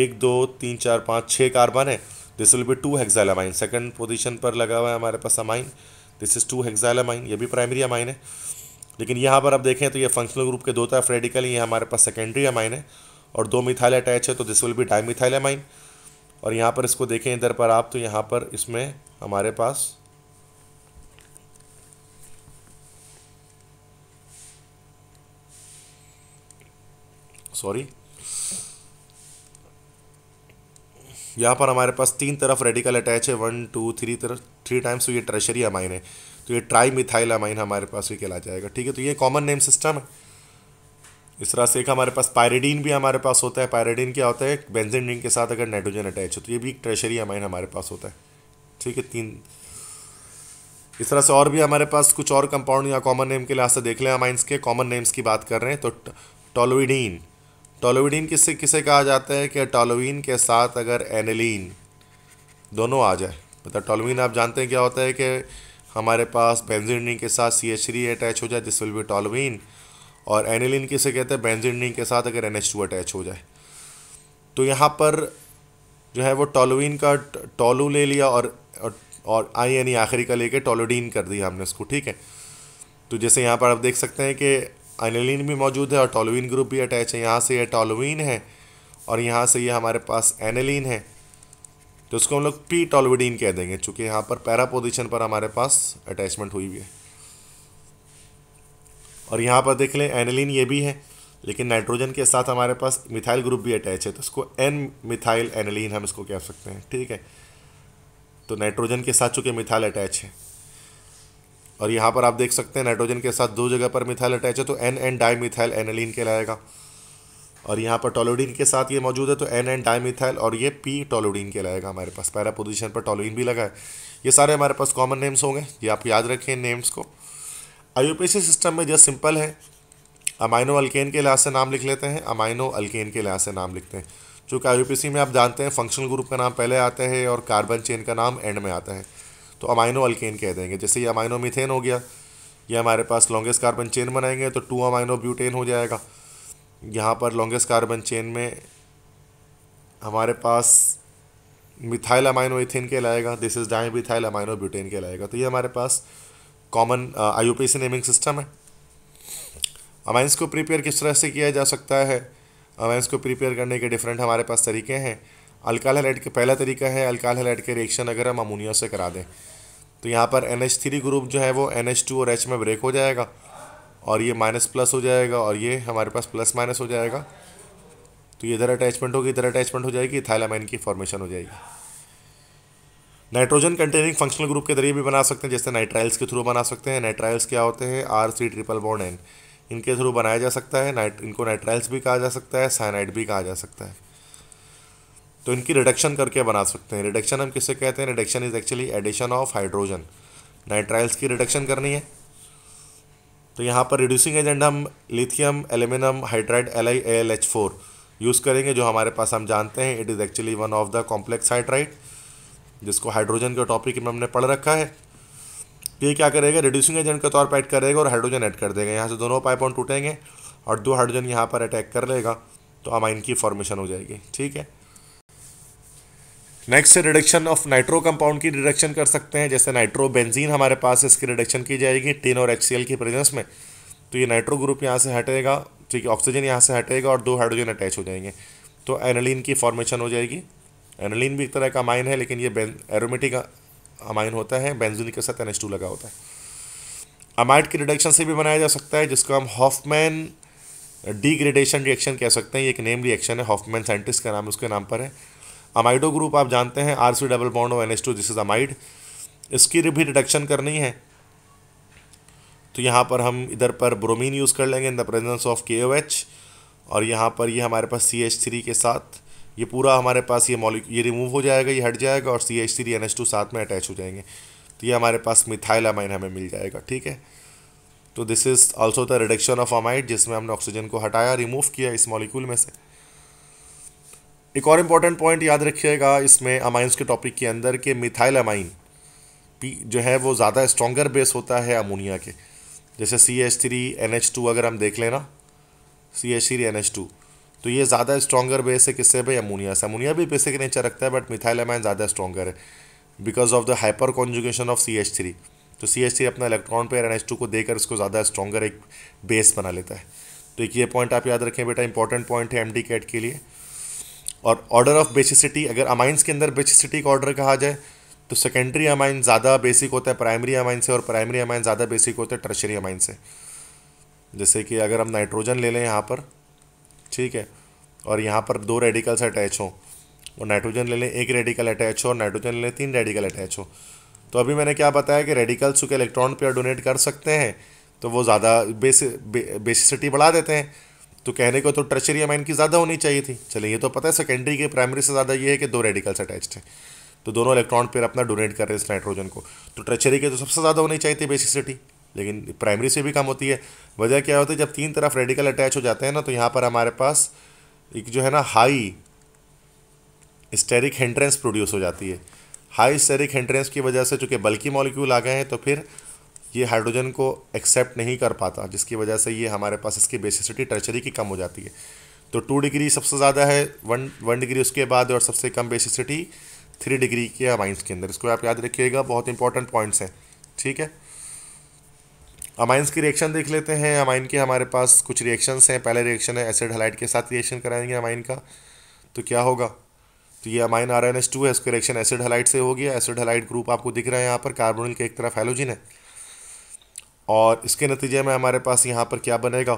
Speaker 1: एक दो तीन चार पाँच छः कार्बन है this will be two hexyl amine second position पर लगा हुआ है हमारे पास amine this is two hexyl amine ये भी प्राइमरी अमाइन है लेकिन यहाँ पर आप देखें तो ये फंक्शनल ग्रुप के दो तरफ रेडिकल ये हमारे पास सेकेंडरी अमाइन है और दो मिथाइल अटैच है तो this will be dimethyl amine और यहाँ पर इसको देखें इधर पर आप तो यहाँ पर इसमें हमारे पास सॉरी यहाँ पर हमारे पास तीन तरफ रेडिकल अटैच है वन टू थ्री तरफ थ्री टाइम्स तो ये ट्रेशरी अमाइन है तो ये ट्राई मिथाइल अमाइन हमारे पास भी कहला जाएगा ठीक है तो ये कॉमन नेम सिस्टम है इस तरह से एक हमारे पास पायरेडीन भी हमारे पास होता है पायरेडीन क्या होता है बेंजिन रिंग के साथ अगर नाइट्रोजन अटैच हो तो ये भी एक ट्रेशरी अमाइन हमारे पास होता है ठीक है तीन इस तरह से और भी हमारे पास कुछ और कंपाउंड या कॉमन नेम के लिहाज से देख लें अमाइंस के कॉमन नेम्स की बात कर रहे हैं तो टोलोइडीन टोलोविडीन किससे किसे कहा जाता है कि टोलोविन के साथ अगर एनिलीन दोनों आ जाए मतलब टोलोविन आप जानते हैं क्या होता है कि हमारे पास बेंजीन के साथ सी एच थ्री अटैच हो जाए दिस विल बी टोलोविन और एनिलीन किसे कहते हैं बेंजीन के साथ अगर एन एच टू अटैच हो जाए तो यहाँ पर जो है वो टोलोविन का टोलू ले लिया और और आई यानी आखिरी का लेके टोलोडीन कर दिया हमने इसको ठीक है तो जैसे यहाँ पर आप देख सकते हैं कि अनिलीन भी मौजूद है और टोलुइन ग्रुप भी अटैच है यहाँ से ये टॉलोवीन है और यहाँ से ये यह हमारे पास एनिलीन है तो इसको हम लोग पी टोलविडीन कह देंगे चूँकि यहाँ पर पैरा पोजिशन पर हमारे पास अटैचमेंट हुई हुई है और यहाँ पर देख लें एनिलीन ये भी है लेकिन नाइट्रोजन के साथ हमारे पास मिथाइल ग्रुप भी अटैच है तो इसको एन मिथाइल एनिलीन हम इसको कह सकते हैं ठीक है तो नाइट्रोजन के साथ चूँकि मिथाइल अटैच है और यहाँ पर आप देख सकते हैं नाइट्रोजन के साथ दो जगह पर मिथाइल अटैच है तो N N dimethyl aniline कहलाएगा और यहाँ पर टोलोडीन के साथ ये मौजूद है तो एन एन डाई मिथाइल और ये पी टोलोडीन कहलाएगा हमारे पास पैरा पोजिशन पर टोलोइन भी लगा है ये सारे हमारे पास कॉमन नेम्स होंगे ये आप याद रखें नेम्स को आईयूपीसी सिस्टम में जस्ट सिंपल है अमाइनो अल्केन के लिहाज से नाम लिख लेते हैं अमाइनो अल्केन के लिहाज से नाम लिखते हैं चूँकि आई में आप जानते हैं फंक्शनल ग्रुप का नाम पहले आता है और कार्बन चेन का नाम एंड में आता है तो अमाइनो अल्केन कह देंगे जैसे ये अमाइनो मिथेन हो गया ये हमारे पास लॉन्गेस्ट कार्बन चेन बनाएंगे तो टू अमाइनो ब्यूटेन हो जाएगा यहाँ पर लॉन्गेस्ट कार्बन चेन में हमारे पास मिथाइल अमाइनो इथेन कहलाएगा this is dimethyl amino butane कहलाएगा तो ये हमारे पास कॉमन आई नेमिंग सिस्टम है अमाइंस को प्रिपेयर किस तरह से किया जा सकता है अमाइंस को प्रिपेयर करने के डिफरेंट हमारे पास तरीके हैं अल्काल हेलाइट के पहला तरीका है अल्काल हेलाइट के रिएक्शन अगर हम अमोनिया से करा दें तो यहाँ पर एन एच थ्री ग्रुप जो है वो एन एच टू और एच में ब्रेक हो जाएगा और ये माइनस प्लस हो जाएगा और ये हमारे पास प्लस माइनस हो जाएगा तो ये इधर अटैचमेंट होगी इधर अटैचमेंट हो जाएगी थैलामाइन की फॉर्मेशन हो जाएगी नाइट्रोजन कंटेनिंग फंक्शनल ग्रुप के जरिए भी बना सकते हैं जैसे नाइट्राइल्स के थ्रू बना सकते हैं नाइट्राइल्स क्या होते हैं R C triple bond N इनके थ्रू बनाया जा सकता है नाइट इनको नाइट्राइल्स भी कहा जा सकता है साइनाइड भी कहा जा सकता है तो इनकी रिडक्शन करके बना सकते हैं रिडक्शन हम किससे कहते हैं reduction is actually addition of hydrogen nitriles की रिडक्शन करनी है तो यहाँ पर रिड्यूसिंग एजेंट हम lithium aluminium hydride L I L H four use करेंगे जो हमारे पास हम जानते हैं it is actually one of the complex hydride जिसको हाइड्रोजन के टॉपिक में हमने पढ़ रखा है तो ये क्या करेगा रिड्यूसिंग एजेंट के तौर पर ऐड करेगा और हाइड्रोजन ऐड कर देगा यहाँ से दोनों ऑन टूटेंगे और दो हाइड्रोजन यहाँ पर अटैक कर लेगा तो अमाइन की फॉर्मेशन हो जाएगी ठीक है नेक्स्ट है रिडक्शन ऑफ नाइट्रो कंपाउंड की रिडक्शन कर सकते हैं जैसे नाइट्रो बेंजीन हमारे पास इसकी रिडक्शन की जाएगी टिन और एच की प्रेजेंस में तो ये नाइट्रो ग्रुप यहाँ से हटेगा ठीक है ऑक्सीजन यहाँ से हटेगा और दो हाइड्रोजन अटैच हो जाएंगे तो एनलिन की फॉर्मेशन हो जाएगी एनलिन भी एक तरह का अमाइन है लेकिन ये एरोमेटिक अमाइन होता है बेंजीन के साथ एन लगा होता है अमाइट की रिडक्शन से भी बनाया जा सकता है जिसको हम हॉफमैन डीग्रेडेशन रिएक्शन कह सकते हैं ये एक नेम रिएक्शन है हॉफमैन साइंटिस्ट का नाम उसके नाम पर है अमाइडो ग्रुप आप जानते हैं R C double bond N S two this is amide इसकी भी डिडक्शन करनी है तो यहाँ पर हम इधर पर ब्रोमीन यूज़ कर लेंगे इन द प्रेजेंस ऑफ के ओ एच और यहाँ पर ये यह हमारे पास सी एच थ्री के साथ ये पूरा हमारे पास ये मॉलिक ये रिमूव हो जाएगा ये हट जाएगा और C H three N H two साथ में अटैच हो जाएंगे तो ये हमारे पास मिथाइल अमाइन हमें मिल जाएगा ठीक है तो this is also the reduction of amide जिसमें हमने ऑक्सीजन को हटाया रिमूव किया इस मॉलिक्यूल में से एक और इम्पॉर्टेंट पॉइंट याद रखिएगा इसमें अमाइंस के टॉपिक के अंदर के मिथाइल अमाइन पी जो है वो ज़्यादा स्ट्रॉन्गर बेस होता है अमोनिया के जैसे C H three N H two अगर हम देख लेना C H three N H two तो ये ज़्यादा स्ट्रॉगर बेस है किससे भाई अमोनिया से अमोनिया भी बेसिक नेचर रखता है बट मिथाइल अमाइन ज़्यादा स्ट्रॉगर है because of the hyper conjugation of C H three तो सी एच थ्री अपना electron pair N H to को देकर इसको ज़्यादा स्ट्रॉगर एक बेस बना लेता है तो एक ये पॉइंट आप याद रखें बेटा इंपॉर्टेंट पॉइंट है एम डी कैट के लिए और ऑर्डर ऑफ बेसिसिटी अगर अमाइंस के अंदर बेसिसिटी का ऑर्डर कहा जाए तो सेकेंडरी अमाइन ज़्यादा बेसिक होता है प्राइमरी अमाइन से और प्राइमरी अमाइन ज़्यादा बेसिक होता है टर्शरी अमाइन से जैसे कि अगर हम नाइट्रोजन ले लें यहाँ पर ठीक है और यहाँ पर दो रेडिकल्स अटैच हों और नाइट्रोजन ले लें एक रेडिकल अटैच हो और नाइट्रोजन ले लें तीन रेडिकल अटैच हो तो अभी मैंने क्या बताया कि रेडिकल्स चूँकि इलेक्ट्रॉन पेयर डोनेट कर सकते हैं तो वो ज़्यादा बेसिसिटी बढ़ा देते हैं तो कहने को तो ट्रेचरी अमाइन की ज़्यादा होनी चाहिए थी चले ये तो पता है सेकेंडरी के प्राइमरी से ज़्यादा ये है कि दो रेडिकल्स अटैच्ड हैं तो दोनों इलेक्ट्रॉन पेयर अपना डोनेट कर रहे हैं इस नाइट्रोजन को तो ट्रेचरी के तो सबसे ज़्यादा होनी चाहिए थी बेसिसिटी लेकिन प्राइमरी से भी कम होती है वजह क्या होती है जब तीन तरफ रेडिकल अटैच हो जाते हैं ना तो यहाँ पर हमारे पास एक जो है ना हाई स्टेरिक हेंट्रेंस प्रोड्यूस हो जाती है हाई स्टेरिक हेंट्रेंस की वजह से चूँकि बल्कि मॉलिक्यूल आ गए हैं तो फिर ये हाइड्रोजन को एक्सेप्ट नहीं कर पाता जिसकी वजह से ये हमारे पास इसकी बेसिसिटी टर्चरी की कम हो जाती है तो टू डिग्री सबसे ज़्यादा है वन वन डिग्री उसके बाद और सबसे कम बेसिसिटी थ्री डिग्री के अमाइंस के अंदर इसको आप याद रखिएगा बहुत इंपॉर्टेंट पॉइंट्स हैं ठीक है अमाइंस की रिएक्शन देख लेते हैं अमाइन के हमारे पास कुछ रिएक्शन हैं पहले रिएक्शन है एसिड हलाइट के साथ रिएक्शन कराएंगे अमाइन का तो क्या होगा तो ये amine R N S two है उसके रिएक्शन एसिड हलाइट से हो गया एसिड हलाइट ग्रुप आपको दिख रहा है यहाँ पर कार्बोनिल के एक तरफ हेलोजिन है और इसके नतीजे में हमारे पास यहाँ पर क्या बनेगा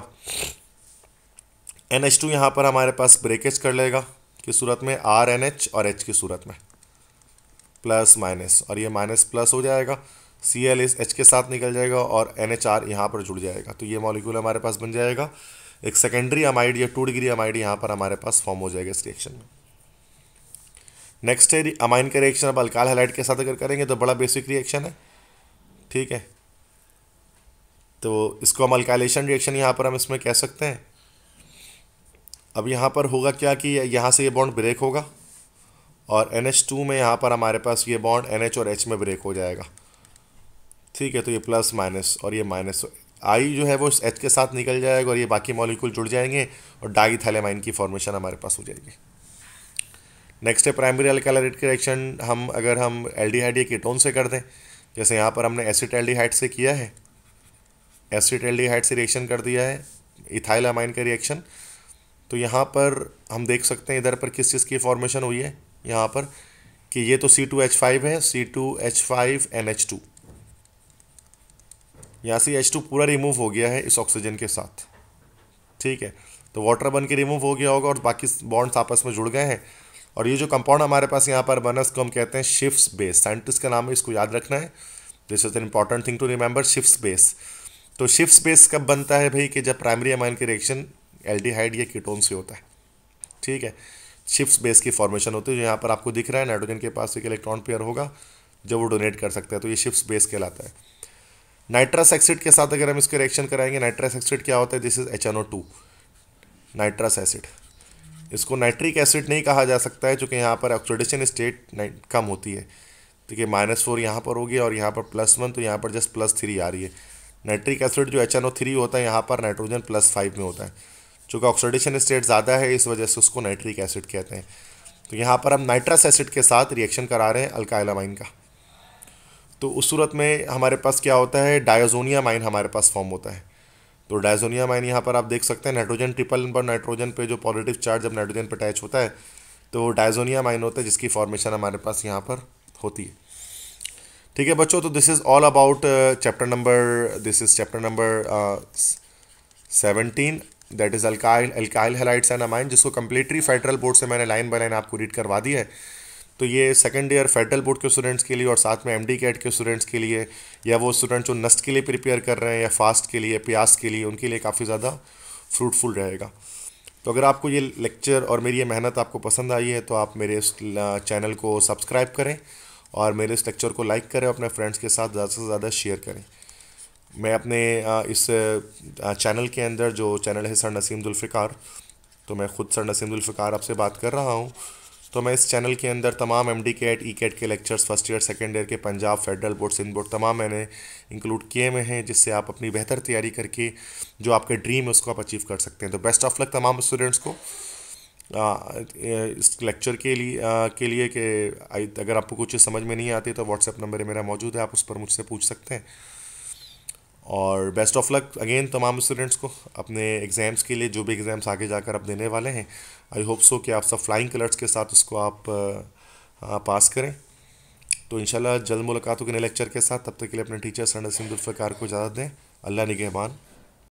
Speaker 1: एन एच टू यहाँ पर हमारे पास ब्रेकेज कर लेगा की सूरत में आर एन एच और एच की सूरत में प्लस माइनस और ये माइनस प्लस हो जाएगा सी एल इस एच के साथ निकल जाएगा और एन एच आर यहाँ पर जुड़ जाएगा तो ये मॉलिक्यूल हमारे पास बन जाएगा एक सेकेंडरी अमाइड या टू डिग्री अमाइड यहाँ पर हमारे पास फॉर्म हो जाएगा इस रिएक्शन में नेक्स्ट है अमाइन का रिएक्शन अब अल्काल हेलाइट के साथ अगर करेंगे तो बड़ा बेसिक रिएक्शन है ठीक है तो इसको हम अल्कालेशन रिएक्शन यहाँ पर हम इसमें कह सकते हैं अब यहाँ पर होगा क्या कि यहाँ से ये बॉन्ड ब्रेक होगा और एन एच टू में यहाँ पर हमारे पास ये बॉन्ड एन एच और एच में ब्रेक हो जाएगा ठीक है तो ये प्लस माइनस और ये माइनस आई जो है वो इस एच के साथ निकल जाएगा और ये बाकी मॉलिक्यूल जुड़ जाएंगे और डाई थैलेमाइन की फॉर्मेशन हमारे पास हो जाएगी नेक्स्ट है प्राइमरी अल्कालाइट के रिएक्शन हम अगर हम एल्डिहाइड या कीटोन से कर दें जैसे यहाँ पर हमने एसिड एल्डिहाइड से किया है एसिड एल्डिहाइड से रिएक्शन कर दिया है इथाइल अमाइन का रिएक्शन तो यहाँ पर हम देख सकते हैं इधर पर किस चीज़ की फॉर्मेशन हुई है यहाँ पर कि ये तो सी टू एच फाइव है C two H five N H two यहाँ से एच टू पूरा रिमूव हो गया है इस ऑक्सीजन के साथ ठीक है तो वाटर बन के रिमूव हो गया होगा और बाकी बॉन्ड्स आपस में जुड़ गए हैं और ये जो कंपाउंड हमारे पास यहाँ पर बना इसको हम कहते हैं शिफ्ट बेस साइंटिस्ट का नाम है इसको याद रखना है this is an important thing to remember शिफ्ट बेस तो शिफ्ट स्पेस कब बनता है भाई कि जब प्राइमरी अमाइन की रिएक्शन एल्डिहाइड या कीटोन से होता है ठीक है शिफ्ट बेस की फॉर्मेशन होती है जो यहाँ पर आपको दिख रहा है नाइट्रोजन के पास एक इलेक्ट्रॉन पेयर होगा जब वो डोनेट कर सकता है तो ये शिफ्ट बेस कहलाता है नाइट्रस एक्सिड के साथ अगर हम इसके रिएक्शन कराएंगे नाइट्रस एक्सिड क्या होता है this is H N O two nitrous acid इसको नाइट्रिक एसिड नहीं कहा जा सकता है चूँकि यहाँ पर ऑक्सीडेशन स्टेट कम होती है ठीक है माइनस फोर यहाँ पर होगी और यहाँ पर प्लस वन तो यहाँ पर जस्ट प्लस थ्री आ रही है नाइट्रिक एसिड जो एच थ्री होता है यहाँ पर नाइट्रोजन प्लस फाइव में होता है चूँकि ऑक्सीडेशन स्टेट ज़्यादा है इस वजह से उसको नाइट्रिक एसिड कहते हैं तो यहाँ पर हम नाइट्रस एसिड के साथ रिएक्शन करा रहे हैं अल्काइलामाइन का तो उस सूरत में हमारे पास क्या होता है डायोजोनिया माइन हमारे पास फॉर्म होता है तो डायोजोनिया माइन यहाँ पर आप देख सकते हैं नाइट्रोजन ट्रिपल पर नाइट्रोजन पे जो पॉजिटिव चार्ज जब नाइट्रोजन पर अटैच होता है तो डायोजोनिया माइन होता है जिसकी फॉर्मेशन हमारे पास यहाँ पर होती है ठीक है बच्चों तो this is all about chapter number this is chapter number seventeen that is alkyl alkyl halides and amine जिसको कम्प्लीटली फेडरल बोर्ड से मैंने लाइन बाय लाइन आपको रीड करवा दी है तो ये सेकेंड ईयर फेडरल बोर्ड के स्टूडेंट्स के लिए और साथ में एम डी कैट के स्टूडेंट्स के लिए या वो स्टूडेंट जो नस्ट के लिए प्रिपेयर कर रहे हैं या फास्ट के लिए प्यास के लिए उनके लिए काफ़ी ज़्यादा फ्रूटफुल रहेगा तो अगर आपको ये लेक्चर और मेरी ये मेहनत आपको पसंद आई है तो आप मेरे इस चैनल को सब्सक्राइब करें और मेरे इस लेक्चर को लाइक करें अपने फ्रेंड्स के साथ ज़्यादा से ज़्यादा शेयर करें मैं अपने इस चैनल के अंदर जो चैनल है सर नसीम दुल्फ़िकार तो मैं ख़ुद सर नसीम दुल्फ़िकार आपसे बात कर रहा हूँ तो मैं इस चैनल के अंदर तमाम M D CAT E CAT के lectures first year second year के Punjab federal board Sindh board तमाम मैंने इंक्लूड किए हुए हैं जिससे आप अपनी बेहतर तैयारी करके जो आपके ड्रीम है उसको आप अचीव कर सकते हैं तो बेस्ट ऑफ लक तमाम स्टूडेंट्स को हाँ, इस लेक्चर के लिए के लिए कि अगर आपको कुछ समझ में नहीं आती तो व्हाट्सएप नंबर मेरा मौजूद है आप उस पर मुझसे पूछ सकते हैं और बेस्ट ऑफ लक अगेन तमाम स्टूडेंट्स को अपने एग्ज़ाम्स के लिए जो भी एग्ज़ाम्स आगे जाकर आप देने वाले हैं आई होप सो कि आप सब फ्लाइंग कलर्स के साथ उसको आप आ, पास करें तो इन जल्द मुलाकात होगी नए लेक्चर के साथ तब तक के लिए अपने टीचर सन्ड सिंधुल्फ़ार को इजाज़त दें अल्लाह निगहबान